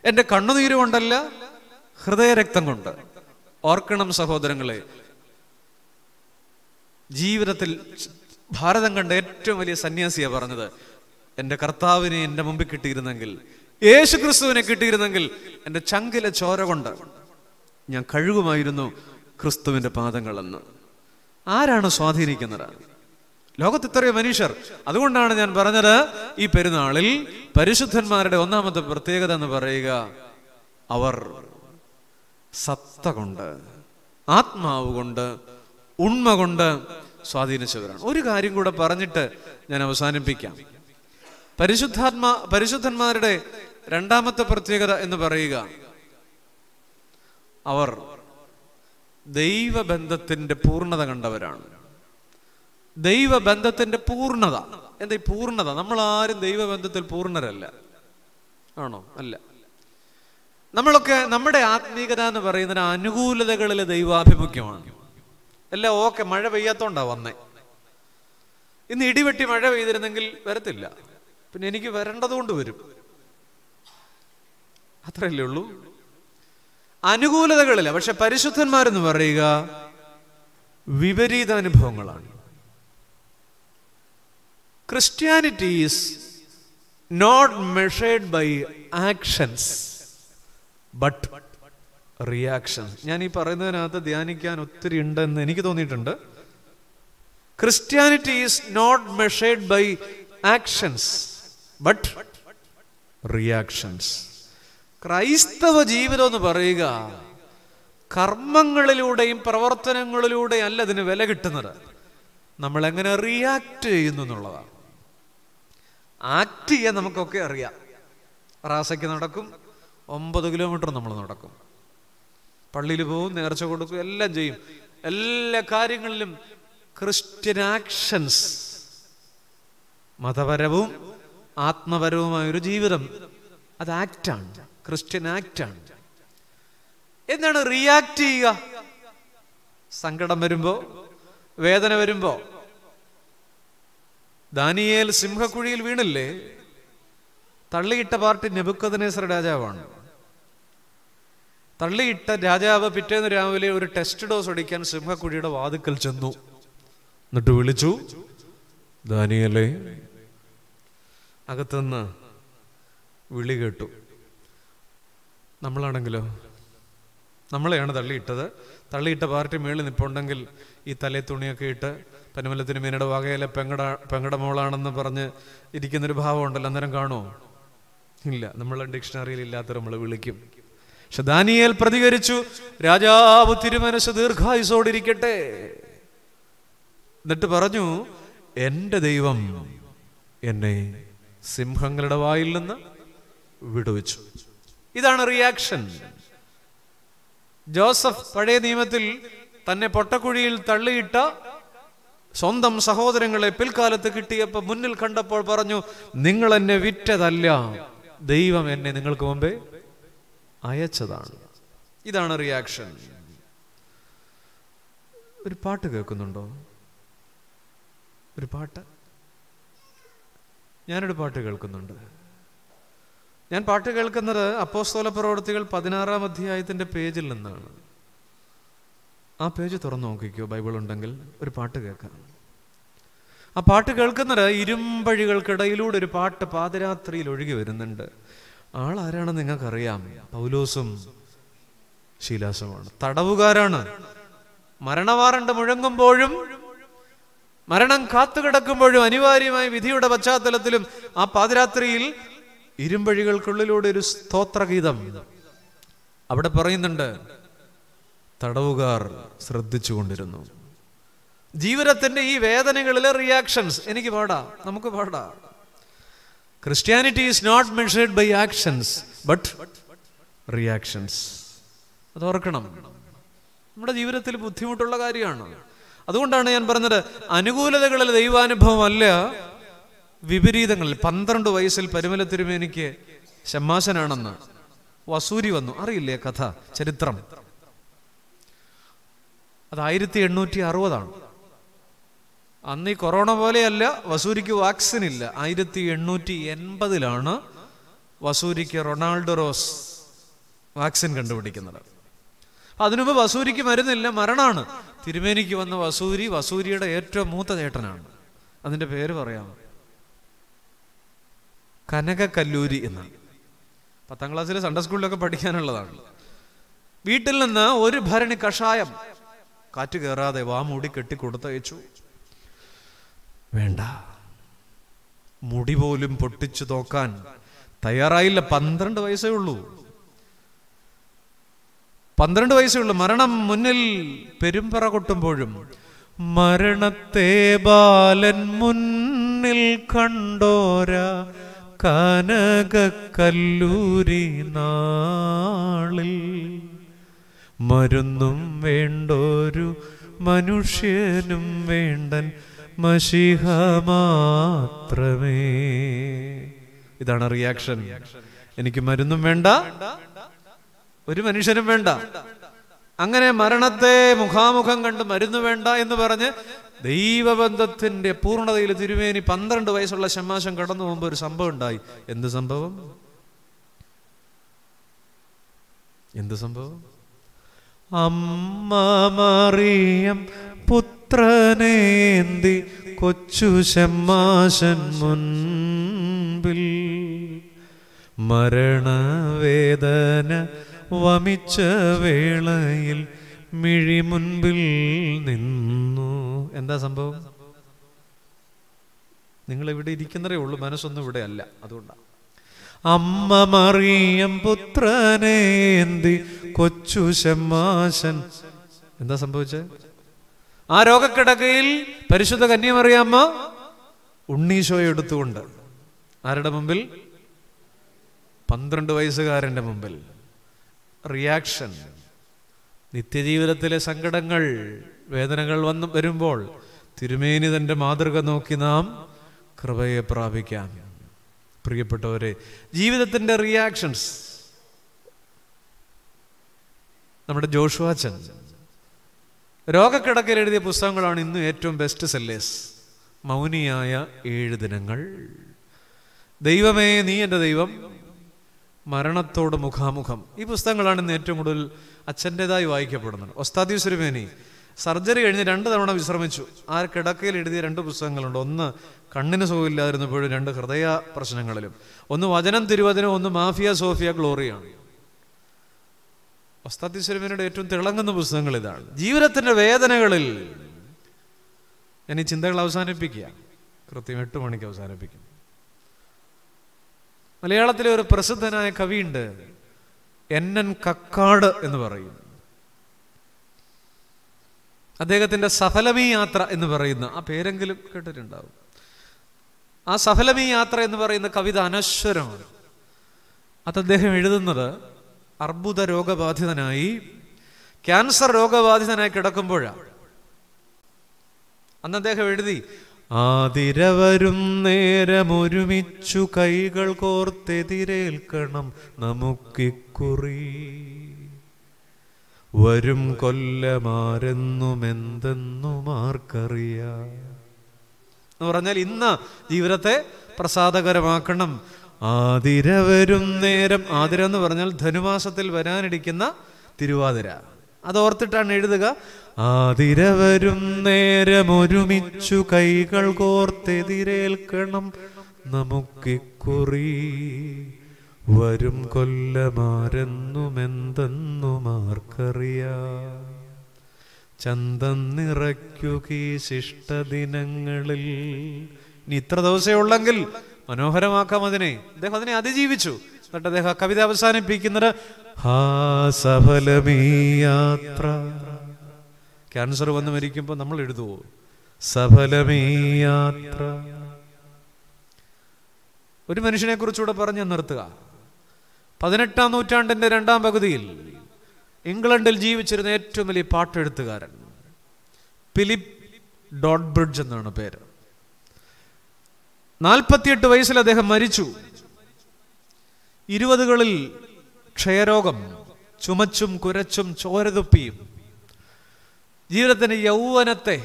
എൻ്റെ കണ്ണുനീര് കൊണ്ടല്ല ഹൃദയരക്തം കൊണ്ട് ഓർക്കണം സഹോദരങ്ങളെ ജീവിതത്തിൽ ഭാരതം കണ്ട ഏറ്റവും വലിയ സന്യാസിയാ പറഞ്ഞത് എൻ്റെ കർത്താവിനെ എൻ്റെ മുമ്പിൽ കിട്ടിയിരുന്നെങ്കിൽ യേശു ക്രിസ്തുവിനെ കിട്ടിയിരുന്നെങ്കിൽ എൻ്റെ ചങ്കിലെ ചോര കൊണ്ട് ഞാൻ കഴുകുമായിരുന്നു ക്രിസ്തുവിൻ്റെ പാദങ്ങളെന്ന് ആരാണ് സ്വാധീനിക്കുന്നത് ലോകത്ത് ഇത്രയും മനുഷ്യർ അതുകൊണ്ടാണ് ഞാൻ പറഞ്ഞത് ഈ പെരുന്നാളിൽ പരിശുദ്ധന്മാരുടെ ഒന്നാമത്തെ പ്രത്യേകത എന്ന് പറയുക അവർ സത്ത കൊണ്ട് ആത്മാവ് കൊണ്ട് ഉണ്മ കൊണ്ട് സ്വാധീനിച്ചവരാണ് ഒരു കാര്യം കൂടെ പറഞ്ഞിട്ട് ഞാൻ അവസാനിപ്പിക്കാം പരിശുദ്ധാത്മാ പരിശുദ്ധന്മാരുടെ രണ്ടാമത്തെ പ്രത്യേകത എന്ന് പറയുക അവർ ദൈവബന്ധത്തിന്റെ പൂർണ്ണത കണ്ടവരാണ് ദൈവബന്ധത്തിന്റെ പൂർണ്ണത എന്താ ഈ പൂർണ്ണത നമ്മൾ ആരും ദൈവബന്ധത്തിൽ പൂർണ്ണരല്ല ആണോ അല്ല നമ്മളൊക്കെ നമ്മുടെ ആത്മീകത എന്ന് പറയുന്നതിന് അനുകൂലതകളിലെ ദൈവാഭിമുഖ്യമാണ് എല്ലാം ഓക്കെ മഴ പെയ്യാത്തോണ്ടാ വന്നേ ഇന്ന് ഇടിവെട്ടി മഴ പെയ്തിരുന്നെങ്കിൽ വരത്തില്ല പിന്നെ എനിക്ക് വരേണ്ടതുകൊണ്ട് വരും അത്രയല്ലേ ഉള്ളൂ അനുകൂലതകളില്ല പക്ഷെ പരിശുദ്ധന്മാരെന്ന് പറയുക വിപരീത അനുഭവങ്ങളാണ് Christianity is not measured by actions but reaction ഞാൻ ഈ പറയുന്നതിനകത്ത് ധ്യാനിക്കാൻ ഒത്തിരി ഉണ്ടെന്ന് എനിക്ക് തോന്നിയിട്ടുണ്ട് Christianity is not measured by actions but reactions ക്രൈസ്തവ ജീവിതം എന്ന് പറയുക കർമ്മങ്ങളിലൂടെയും പ്രവർത്തനങ്ങളിലൂടെയും അല്ല അതിന് വില കിട്ടുന്നത് നമ്മൾ എങ്ങനെ റിയാക്ട് ചെയ്യുന്നു എന്നുള്ളതാണ് ആക്ട് ചെയ്യാൻ നമുക്കൊക്കെ അറിയാം റാസയ്ക്ക് നടക്കും ഒമ്പത് കിലോമീറ്റർ നമ്മൾ നടക്കും പള്ളിയിൽ പോവും നേർച്ച കൊടുക്കും എല്ലാം ചെയ്യും എല്ലാ കാര്യങ്ങളിലും ക്രിസ്ത്യൻ ആക്ഷൻസ് മതപരവും ആത്മപരവുമായ ഒരു ജീവിതം അത് ആക്റ്റാണ് ക്രിസ്ത്യൻ ആക്റ്റാണ് എന്താണ് റിയാക്ട് ചെയ്യുക സങ്കടം വരുമ്പോ വേദന വരുമ്പോ ദാനിയേൽ സിംഹക്കുഴിയിൽ വീണില്ലേ തള്ളിയിട്ട പാർട്ടി നെബുക്കദനേസർ രാജാവാണ് തള്ളിയിട്ട രാജാവ് പിറ്റേന്ന് രാവിലെ ഒരു ടെസ്റ്റ് ഡോസ് അടിക്കാൻ സിംഹക്കുഴിയുടെ വാതുക്കൽ ചെന്നു എന്നിട്ട് വിളിച്ചു ദാനിയലെ അകത്തുനിന്ന് വിളി കേട്ടു നമ്മളാണെങ്കിലോ നമ്മളെയാണ് തള്ളിയിട്ടത് തള്ളിയിട്ട പാർട്ടി മേളിൽ നിൽപ്പുണ്ടെങ്കിൽ ഈ തലേ തുണിയൊക്കെ ഇട്ട് പനമലത്തിന് മീനയുടെ വകയിലെ പെങ്ങട പെങ്ങട മോളാണെന്ന് പറഞ്ഞ് ഇരിക്കുന്നൊരു ഭാവമുണ്ടല്ലോ അന്നേരം കാണുമോ ഇല്ല നമ്മളെ ഡിക്ഷണറിയിൽ ഇല്ലാത്ത നമ്മൾ വിളിക്കും പക്ഷെ ദാനിയേൽ പ്രതികരിച്ചു രാജാവ് തിരുമനസ് ദീർഘായുസോടിരിക്കട്ടെ എന്നിട്ട് പറഞ്ഞു എൻ്റെ ദൈവം എന്നെ സിംഹങ്ങളുടെ വായിൽ നിന്ന് വിടുവിച്ചു ഇതാണ് റിയാക്ഷൻ ജോസഫ് പഴയ നിയമത്തിൽ തന്നെ പൊട്ടക്കുഴിയിൽ തള്ളിയിട്ട സ്വന്തം സഹോദരങ്ങളെ പിൽക്കാലത്ത് കിട്ടിയപ്പോൾ മുന്നിൽ കണ്ടപ്പോൾ പറഞ്ഞു നിങ്ങൾ എന്നെ വിറ്റതല്ല ദൈവം എന്നെ നിങ്ങൾക്ക് മുമ്പേ അയച്ചതാണ് ഇതാണ് റിയാക്ഷൻ ഒരു പാട്ട് കേൾക്കുന്നുണ്ടോ ഒരു പാട്ട് ഞാനൊരു പാട്ട് കേൾക്കുന്നുണ്ട് ഞാൻ പാട്ട് കേൾക്കുന്നത് അപ്പോസ്തോല പ്രവർത്തികൾ പതിനാറാം അധ്യായത്തിൻ്റെ പേജിൽ നിന്നാണ് ആ പേജ് തുറന്നു നോക്കിക്കോ ബൈബിൾ ഉണ്ടെങ്കിൽ ഒരു പാട്ട് കേൾക്കാം ആ പാട്ട് കേൾക്കുന്നത് ഇരുമ്പഴികൾക്കിടയിലൂടെ ഒരു പാട്ട് പാതിരാത്രിയിൽ ഒഴുകി വരുന്നുണ്ട് ആളാരാണെന്ന് നിങ്ങൾക്കറിയാം പൗലോസും ശീലാസുമാണ് തടവുകാരാണ് മരണവാറണ്ട് മുഴങ്ങുമ്പോഴും മരണം കാത്തുകിടക്കുമ്പോഴും അനിവാര്യമായ വിധിയുടെ പശ്ചാത്തലത്തിലും ആ പാതിരാത്രിയിൽ ഇരുമ്പഴികൾക്കുള്ളിലൂടെ ഒരു സ്തോത്രഗീതം അവിടെ പറയുന്നുണ്ട് തടവുകാർ ശ്രദ്ധിച്ചുകൊണ്ടിരുന്നു ജീവിതത്തിന്റെ ഈ വേദനകളിലെ റിയാക്ഷൻസ് എനിക്ക് പാടാ നമുക്ക് പാടാ Christianity is not measured by actions but reactions അത് ഓർക്കണം നമ്മുടെ ജീവിതത്തിൽ ബുദ്ധിമുട്ടുള്ള കാര്യമാണ് അതുകൊണ്ടാണ് ഞാൻ പറഞ്ഞത് അനുകൂലതകളിൽ ദൈവാനുഭവം അല്ല വിപരീതങ്ങളിൽ പന്ത്രണ്ട് വയസ്സിൽ പരിമല തിരുമേനിക്ക് ശമ്മാശനാണെന്ന് വസൂരി വന്നു അറിയില്ലേ കഥ ചരിത്രം അത് ആയിരത്തി എണ്ണൂറ്റി അറുപതാണ് അന്ന് ഈ കൊറോണ പോലെയല്ല വസൂരിക്ക് വാക്സിൻ ഇല്ല ആയിരത്തി എണ്ണൂറ്റി എൺപതിലാണ് വസൂരിക്ക് റൊണാൾഡോ റോസ് വാക്സിൻ കണ്ടുപിടിക്കുന്നത് അതിനുമ്പ് വസൂരിക്ക് മരുന്നില്ല മരണമാണ് തിരുമേനിക്ക് വന്ന വസൂരി വസൂരിയുടെ ഏറ്റവും മൂത്ത ചേട്ടനാണ് അതിൻ്റെ പേര് പറയാം കനകക്കല്ലൂരി എന്നാണ് പത്താം ക്ലാസ്സിലെ സൺഡേ സ്കൂളിലൊക്കെ പഠിക്കാനുള്ളതാണ് വീട്ടിൽ നിന്ന് ഒരു ഭരണി കഷായം കാറ്റ് കയറാതെ വാമൂടി കെട്ടി കൊടുത്തയച്ചു വേണ്ട മുടി പോലും പൊട്ടിച്ചു നോക്കാൻ തയ്യാറായില്ല പന്ത്രണ്ട് വയസ്സേ ഉള്ളൂ പന്ത്രണ്ട് വയസ്സേ ഉള്ളൂ മരണം മുന്നിൽ പെരുമ്പറ കൊട്ടുമ്പോഴും മരണത്തെ ബാലൻ മുന്നിൽ കണ്ടോര കനകല്ലൂരി നാളിൽ മരുന്നും വേണ്ടൊരു മനുഷ്യനും വേണ്ടൻ മഷിഹ മാത്രമേ ഇതാണ് റിയാക്ഷൻ എനിക്ക് മരുന്നും വേണ്ട ഒരു മനുഷ്യനും വേണ്ട അങ്ങനെ മരണത്തെ മുഖാമുഖം കണ്ട് മരുന്ന് വേണ്ട എന്ന് പറഞ്ഞ് ദൈവബന്ധത്തിന്റെ പൂർണ്ണതയിൽ തിരുമേനി പന്ത്രണ്ട് വയസ്സുള്ള ശമാശം കടന്നു പോകുമ്പോൾ ഒരു സംഭവം ഉണ്ടായി എന്ത് സംഭവം എന്ത് സംഭവം അമ്മ മറിയം പുത്ര പുത്രനേന്തി കൊച്ചു ശമ്മാശൻ മുൻപിൽ മരണവേദന വമിച്ച വേളയിൽ മിഴി മുൻപിൽ നിന്നു എന്താ സംഭവം നിങ്ങൾ ഇവിടെ ഇരിക്കുന്നതേ ഉള്ളൂ മനസ്സൊന്നും ഇവിടെ അല്ല അതുകൊണ്ടാണ് അമ്മ മറിയം പുത്രനേന്തി കൊച്ചു ശമ്മാശൻ എന്താ സംഭവിച്ചത് ആ രോഗക്കിടക്കയിൽ പരിശുദ്ധ കന്യമറിയാമ്മ ഉണ്ണീശോയെ എടുത്തുകൊണ്ട് ആരുടെ മുമ്പിൽ പന്ത്രണ്ട് വയസ്സുകാരൻ്റെ മുമ്പിൽ റിയാക്ഷൻ നിത്യജീവിതത്തിലെ സങ്കടങ്ങൾ വേദനകൾ വന്ന് വരുമ്പോൾ തിരുമേനി തൻ്റെ മാതൃക നോക്കി നാം കൃപയെ പ്രാപിക്കാം പ്രിയപ്പെട്ടവരെ ജീവിതത്തിൻ്റെ റിയാക്ഷൻസ് നമ്മുടെ ജോഷുവാച്ചൻ രോഗക്കിടക്കൽ എഴുതിയ പുസ്തകങ്ങളാണ് ഇന്നും ഏറ്റവും ബെസ്റ്റ് സെല്ലേഴ്സ് മൗനിയായ ഏഴ് ദിനങ്ങൾ ദൈവമേ നീ എൻ്റെ ദൈവം മരണത്തോട് മുഖാമുഖം ഈ പുസ്തകങ്ങളാണ് ഇന്ന് ഏറ്റവും കൂടുതൽ അച്ഛൻ്റെതായി വായിക്കപ്പെടുന്നത് ഒസ്താദി സുരമേനി സർജറി കഴിഞ്ഞ് രണ്ട് തവണ വിശ്രമിച്ചു ആ കിടക്കയിൽ എഴുതിയ രണ്ട് പുസ്തകങ്ങളുണ്ട് ഒന്ന് കണ്ണിന് സുഖമില്ലാതിരുന്നപ്പോഴും രണ്ട് ഹൃദയ പ്രശ്നങ്ങളിലും ഒന്ന് വചനം തിരുവചനം ഒന്ന് മാഫിയ സോഫിയ ഗ്ലോറിയാണ് വസ്താദീശ്വരമേനയുടെ ഏറ്റവും തിളങ്ങുന്ന പുസ്തകങ്ങൾ ഇതാണ് ജീവിതത്തിൻ്റെ വേദനകളിൽ ഞാൻ ഈ ചിന്തകൾ അവസാനിപ്പിക്കുക കൃത്യം എട്ട് മണിക്ക് അവസാനിപ്പിക്കും മലയാളത്തിലെ ഒരു പ്രസിദ്ധനായ കവിയുണ്ട് എൻ എൻ കക്കാട് എന്ന് പറയും അദ്ദേഹത്തിൻ്റെ സഫലമീ യാത്ര എന്ന് പറയുന്ന ആ പേരെങ്കിലും കേട്ടിട്ടുണ്ടാവും ആ സഫലമീ യാത്ര എന്ന് പറയുന്ന കവിത അനശ്വരമാണ് അത് അദ്ദേഹം എഴുതുന്നത് അർബുദ രോഗബാധിതനായി ക്യാൻസർ രോഗബാധിതനായി കിടക്കുമ്പോഴാണ് അന്ന് അദ്ദേഹം എഴുതി ആതിരവരും നേരമൊരുമിച്ചു കൈകൾ കോർത്തെതിരേൽക്കണം നമുക്കിക്കുറി വരും കൊല്ലമാരെന്നുമെന്തെന്നും ആർക്കറിയാം എന്ന് പറഞ്ഞാൽ ഇന്ന് ജീവിതത്തെ പ്രസാദകരമാക്കണം ആതിര വരും നേരം ആതിര എന്ന് പറഞ്ഞാൽ ധനുമാസത്തിൽ വരാനിരിക്കുന്ന തിരുവാതിര അതോർത്തിട്ടാണ് എഴുതുക ആതിര വരും നേരം ഒരുമിച്ചു കൈകൾ കോർത്തെതിരേൽക്കണം നമുക്കിക്കുറി വരും കൊല്ലമാരെന്നുമെന്തെന്നുമാർക്കറിയാം ചന്തം നിറയ്ക്കുക ശിഷ്ടദിനങ്ങളിൽ ഇനി ഇത്ര ദിവസമേ ഉള്ളെങ്കിൽ മനോഹരമാക്കാം അതിനെ അദ്ദേഹം അതിനെ അതിജീവിച്ചു എന്നിട്ട് അദ്ദേഹം ആ കവിത അവസാനിപ്പിക്കുന്നത് യാത്ര ക്യാൻസർ വന്ന് മരിക്കുമ്പോ നമ്മൾ എഴുതുവോ സഫലമീ യാത്ര ഒരു മനുഷ്യനെ കുറിച്ചുകൂടെ പറഞ്ഞു നിർത്തുക പതിനെട്ടാം നൂറ്റാണ്ടിന്റെ രണ്ടാം പകുതിയിൽ ഇംഗ്ലണ്ടിൽ ജീവിച്ചിരുന്ന ഏറ്റവും വലിയ പാട്ടെഴുത്തുകാരൻ ഫിലിപ്പ് ഡോട്ട് ബ്രിഡ്ജ് എന്നാണ് പേര് നാൽപ്പത്തിയെട്ട് വയസ്സിൽ അദ്ദേഹം മരിച്ചു ഇരുപതുകളിൽ ക്ഷയരോഗം ചുമച്ചും കുരച്ചും ചോരതുപ്പിയും ജീവിതത്തിന്റെ യൗവനത്തെ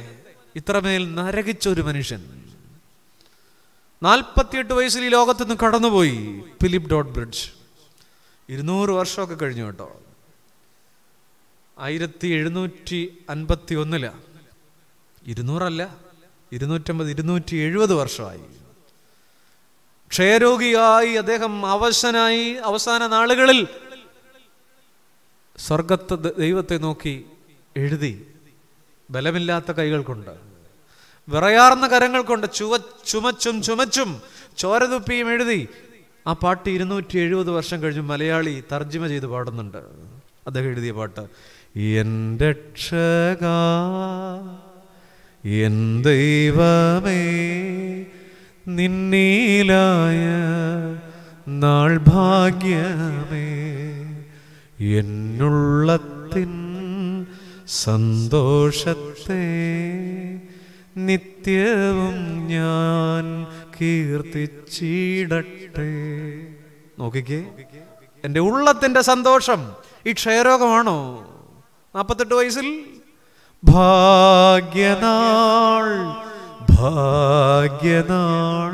ഇത്രമേൽ നരകിച്ച ഒരു മനുഷ്യൻ നാൽപ്പത്തിയെട്ട് വയസ്സിൽ ഈ ലോകത്തു നിന്ന് കടന്നുപോയി ഫിലിപ്പ് ഡോട്ട് ബ്രിഡ്ജ് ഇരുന്നൂറ് വർഷമൊക്കെ കഴിഞ്ഞു കേട്ടോ ആയിരത്തി എഴുന്നൂറ്റി അൻപത്തി ഒന്നില ഇരുന്നൂറല്ല ഇരുന്നൂറ്റമ്പത് ഇരുന്നൂറ്റി എഴുപത് വർഷമായി ക്ഷയരോഗിയായി അദ്ദേഹം അവശനായി അവസാന നാളുകളിൽ സ്വർഗത്തെ ദൈവത്തെ നോക്കി എഴുതി ബലമില്ലാത്ത കൈകൾ കൊണ്ട് വിറയാർന്ന കരങ്ങൾ കൊണ്ട് ചുവ ചുമച്ചും ചുമച്ചും ചോരതുപ്പിയും എഴുതി ആ പാട്ട് ഇരുന്നൂറ്റി എഴുപത് വർഷം കഴിഞ്ഞ് മലയാളി തർജ്ജിമ ചെയ്ത് പാടുന്നുണ്ട് അദ്ദേഹം എഴുതിയ പാട്ട് എൻ രക്ഷക എൻ ദൈവമേ നിന്നീലായ നാൾ ഭാഗ്യമേ എന്നുള്ളത്തിൻ സന്തോഷത്തെ നിത്യവും ഞാൻ കീർത്തിച്ചിടട്ടെ നോക്കിക്കേ എൻ്റെ ഉള്ളത്തിൻ്റെ സന്തോഷം ഈ ക്ഷയരോഗമാണോ നാൽപ്പത്തെട്ട് വയസ്സിൽ ഭാഗ്യനാൾ ഭാഗ്യനാൾ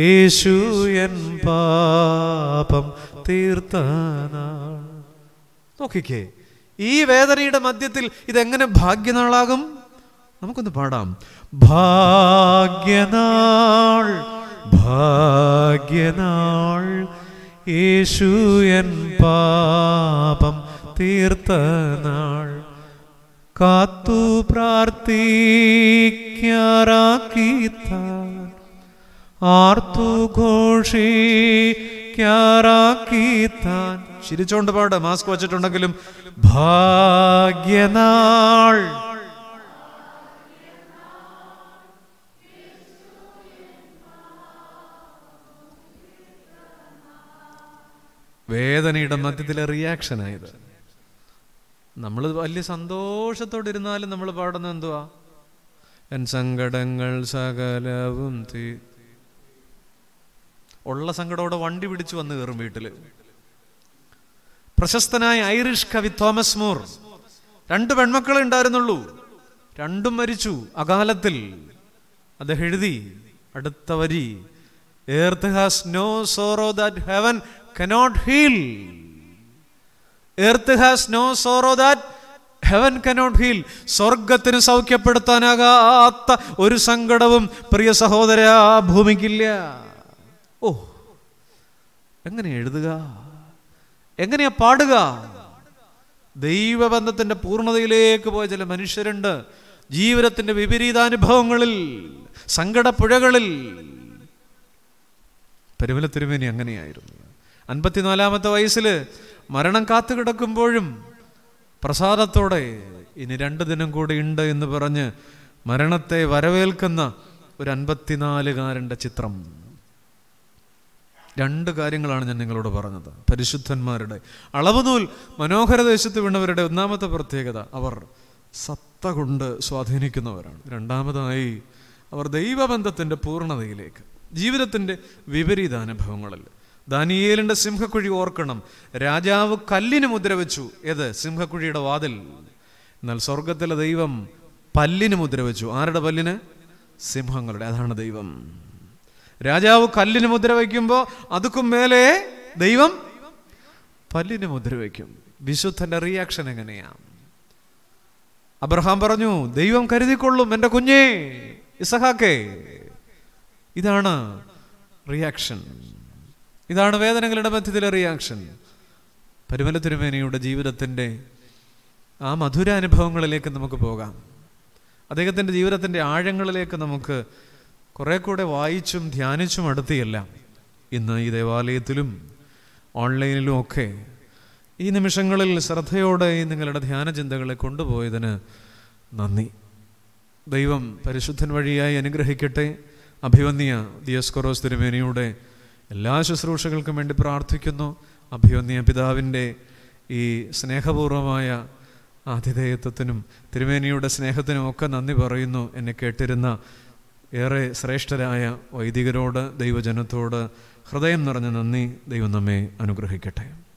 യേശു എൻ പാപം തീർത്തനാൾ നോക്കിക്കേ ഈ വേദനയുടെ മധ്യത്തിൽ ഇതെങ്ങനെ ഭാഗ്യനാളാകും നമുക്കൊന്ന് പാടാം ഭാഗ്യനാൾ ഭാഗ്യനാൾ യേശു എൻ പാപം തീർത്തനാൾ കാത്തു പ്രാർത്ഥിക്കാറാക്കിത്ത ആർത്തു ഘോഷിക്കാറാക്കിത്താൻ ചിരിച്ചോണ്ട് പാട് മാസ്ക് വച്ചിട്ടുണ്ടെങ്കിലും ഭാഗ്യനാൾ വേദനയുടെ മധ്യത്തിലെ റിയാക്ഷനായത് നമ്മൾ വലിയ സന്തോഷത്തോടെ ഇരുന്നാലും നമ്മൾ പാടുന്നത് എന്തുവാ എൻ സങ്കടങ്ങൾ സകലവും തീ ഉള്ള സങ്കടമോടെ വണ്ടി പിടിച്ചു വന്ന് കയറും വീട്ടിൽ പ്രശസ്തനായ ഐറിഷ് കവി തോമസ് മൂർ രണ്ട് പെൺമക്കളെ ഉണ്ടായിരുന്നുള്ളൂ രണ്ടും മരിച്ചു അകാലത്തിൽ അദ്ദേഹം എഴുതി അടുത്ത വരി earth has no sorrow that heaven cannot heal earth has no sorrow that heaven cannot heal സ്വർഗത്തിന് സൗഖ്യപ്പെടുത്താനാകാത്ത ഒരു സങ്കടവും പ്രിയ സഹോദര ഭൂമിക്കില്ല ഓ എങ്ങനെ എഴുതുക എങ്ങനെയാ പാടുക ദൈവബന്ധത്തിന്റെ പൂർണ്ണതയിലേക്ക് പോയ ചില മനുഷ്യരുണ്ട് ജീവിതത്തിന്റെ വിപരീതാനുഭവങ്ങളിൽ സങ്കടപ്പുഴകളിൽ പരിമല തിരുമേനി അങ്ങനെയായിരുന്നു അൻപത്തിനാലാമത്തെ വയസ്സിൽ മരണം കാത്തു കിടക്കുമ്പോഴും പ്രസാദത്തോടെ ഇനി രണ്ട് ദിനം കൂടി ഉണ്ട് എന്ന് പറഞ്ഞ് മരണത്തെ വരവേൽക്കുന്ന ഒരു അൻപത്തിനാലുകാരൻ്റെ ചിത്രം രണ്ട് കാര്യങ്ങളാണ് ഞാൻ നിങ്ങളോട് പറഞ്ഞത് പരിശുദ്ധന്മാരുടെ അളവുനൂൽ മനോഹര ദേശത്ത് വീണവരുടെ ഒന്നാമത്തെ പ്രത്യേകത അവർ സത്ത കൊണ്ട് സ്വാധീനിക്കുന്നവരാണ് രണ്ടാമതായി അവർ ദൈവബന്ധത്തിൻ്റെ പൂർണ്ണതയിലേക്ക് ജീവിതത്തിൻ്റെ വിപരീതാനുഭവങ്ങളല്ലേ ദാനിയേലിന്റെ സിംഹക്കുഴി ഓർക്കണം രാജാവ് കല്ലിന് മുദ്ര വെച്ചു ഏത് സിംഹക്കുഴിയുടെ വാതിൽ എന്നാൽ സ്വർഗത്തിലെ ദൈവം പല്ലിന് മുദ്ര വെച്ചു ആരുടെ പല്ലിന് സിംഹങ്ങളുടെ അതാണ് ദൈവം രാജാവ് കല്ലിന് മുദ്ര വയ്ക്കുമ്പോൾ അതുക്കും മേലെ ദൈവം പല്ലിന് മുദ്ര വയ്ക്കും വിശുദ്ധന്റെ റിയാക്ഷൻ എങ്ങനെയാണ് അബ്രഹാം പറഞ്ഞു ദൈവം കരുതിക്കൊള്ളും എൻ്റെ കുഞ്ഞേ ഇസഹാക്കേ ഇതാണ് റിയാക്ഷൻ ഇതാണ് വേദനകളുടെ മധ്യത്തിലെ റിയാക്ഷൻ പരിമല തിരുമേനിയുടെ ജീവിതത്തിൻ്റെ ആ മധുര അനുഭവങ്ങളിലേക്ക് നമുക്ക് പോകാം അദ്ദേഹത്തിൻ്റെ ജീവിതത്തിൻ്റെ ആഴങ്ങളിലേക്ക് നമുക്ക് കുറേ കൂടെ വായിച്ചും ധ്യാനിച്ചും അടുത്തിയല്ല ഇന്ന് ഈ ദേവാലയത്തിലും ഓൺലൈനിലും ഒക്കെ ഈ നിമിഷങ്ങളിൽ ശ്രദ്ധയോടെ നിങ്ങളുടെ ധ്യാന ചിന്തകളെ കൊണ്ടുപോയതിന് നന്ദി ദൈവം പരിശുദ്ധൻ വഴിയായി അനുഗ്രഹിക്കട്ടെ അഭിവന്യ ദിയസ്കൊറോസ് തിരുമേനിയുടെ എല്ലാ ശുശ്രൂഷകൾക്കും വേണ്ടി പ്രാർത്ഥിക്കുന്നു അഭിയോന്യ പിതാവിൻ്റെ ഈ സ്നേഹപൂർവമായ ആതിഥേയത്വത്തിനും തിരുമേനിയുടെ സ്നേഹത്തിനും ഒക്കെ നന്ദി പറയുന്നു എന്നെ കേട്ടിരുന്ന ഏറെ ശ്രേഷ്ഠരായ വൈദികരോട് ദൈവജനത്തോട് ഹൃദയം നിറഞ്ഞ നന്ദി ദൈവം നമ്മെ അനുഗ്രഹിക്കട്ടെ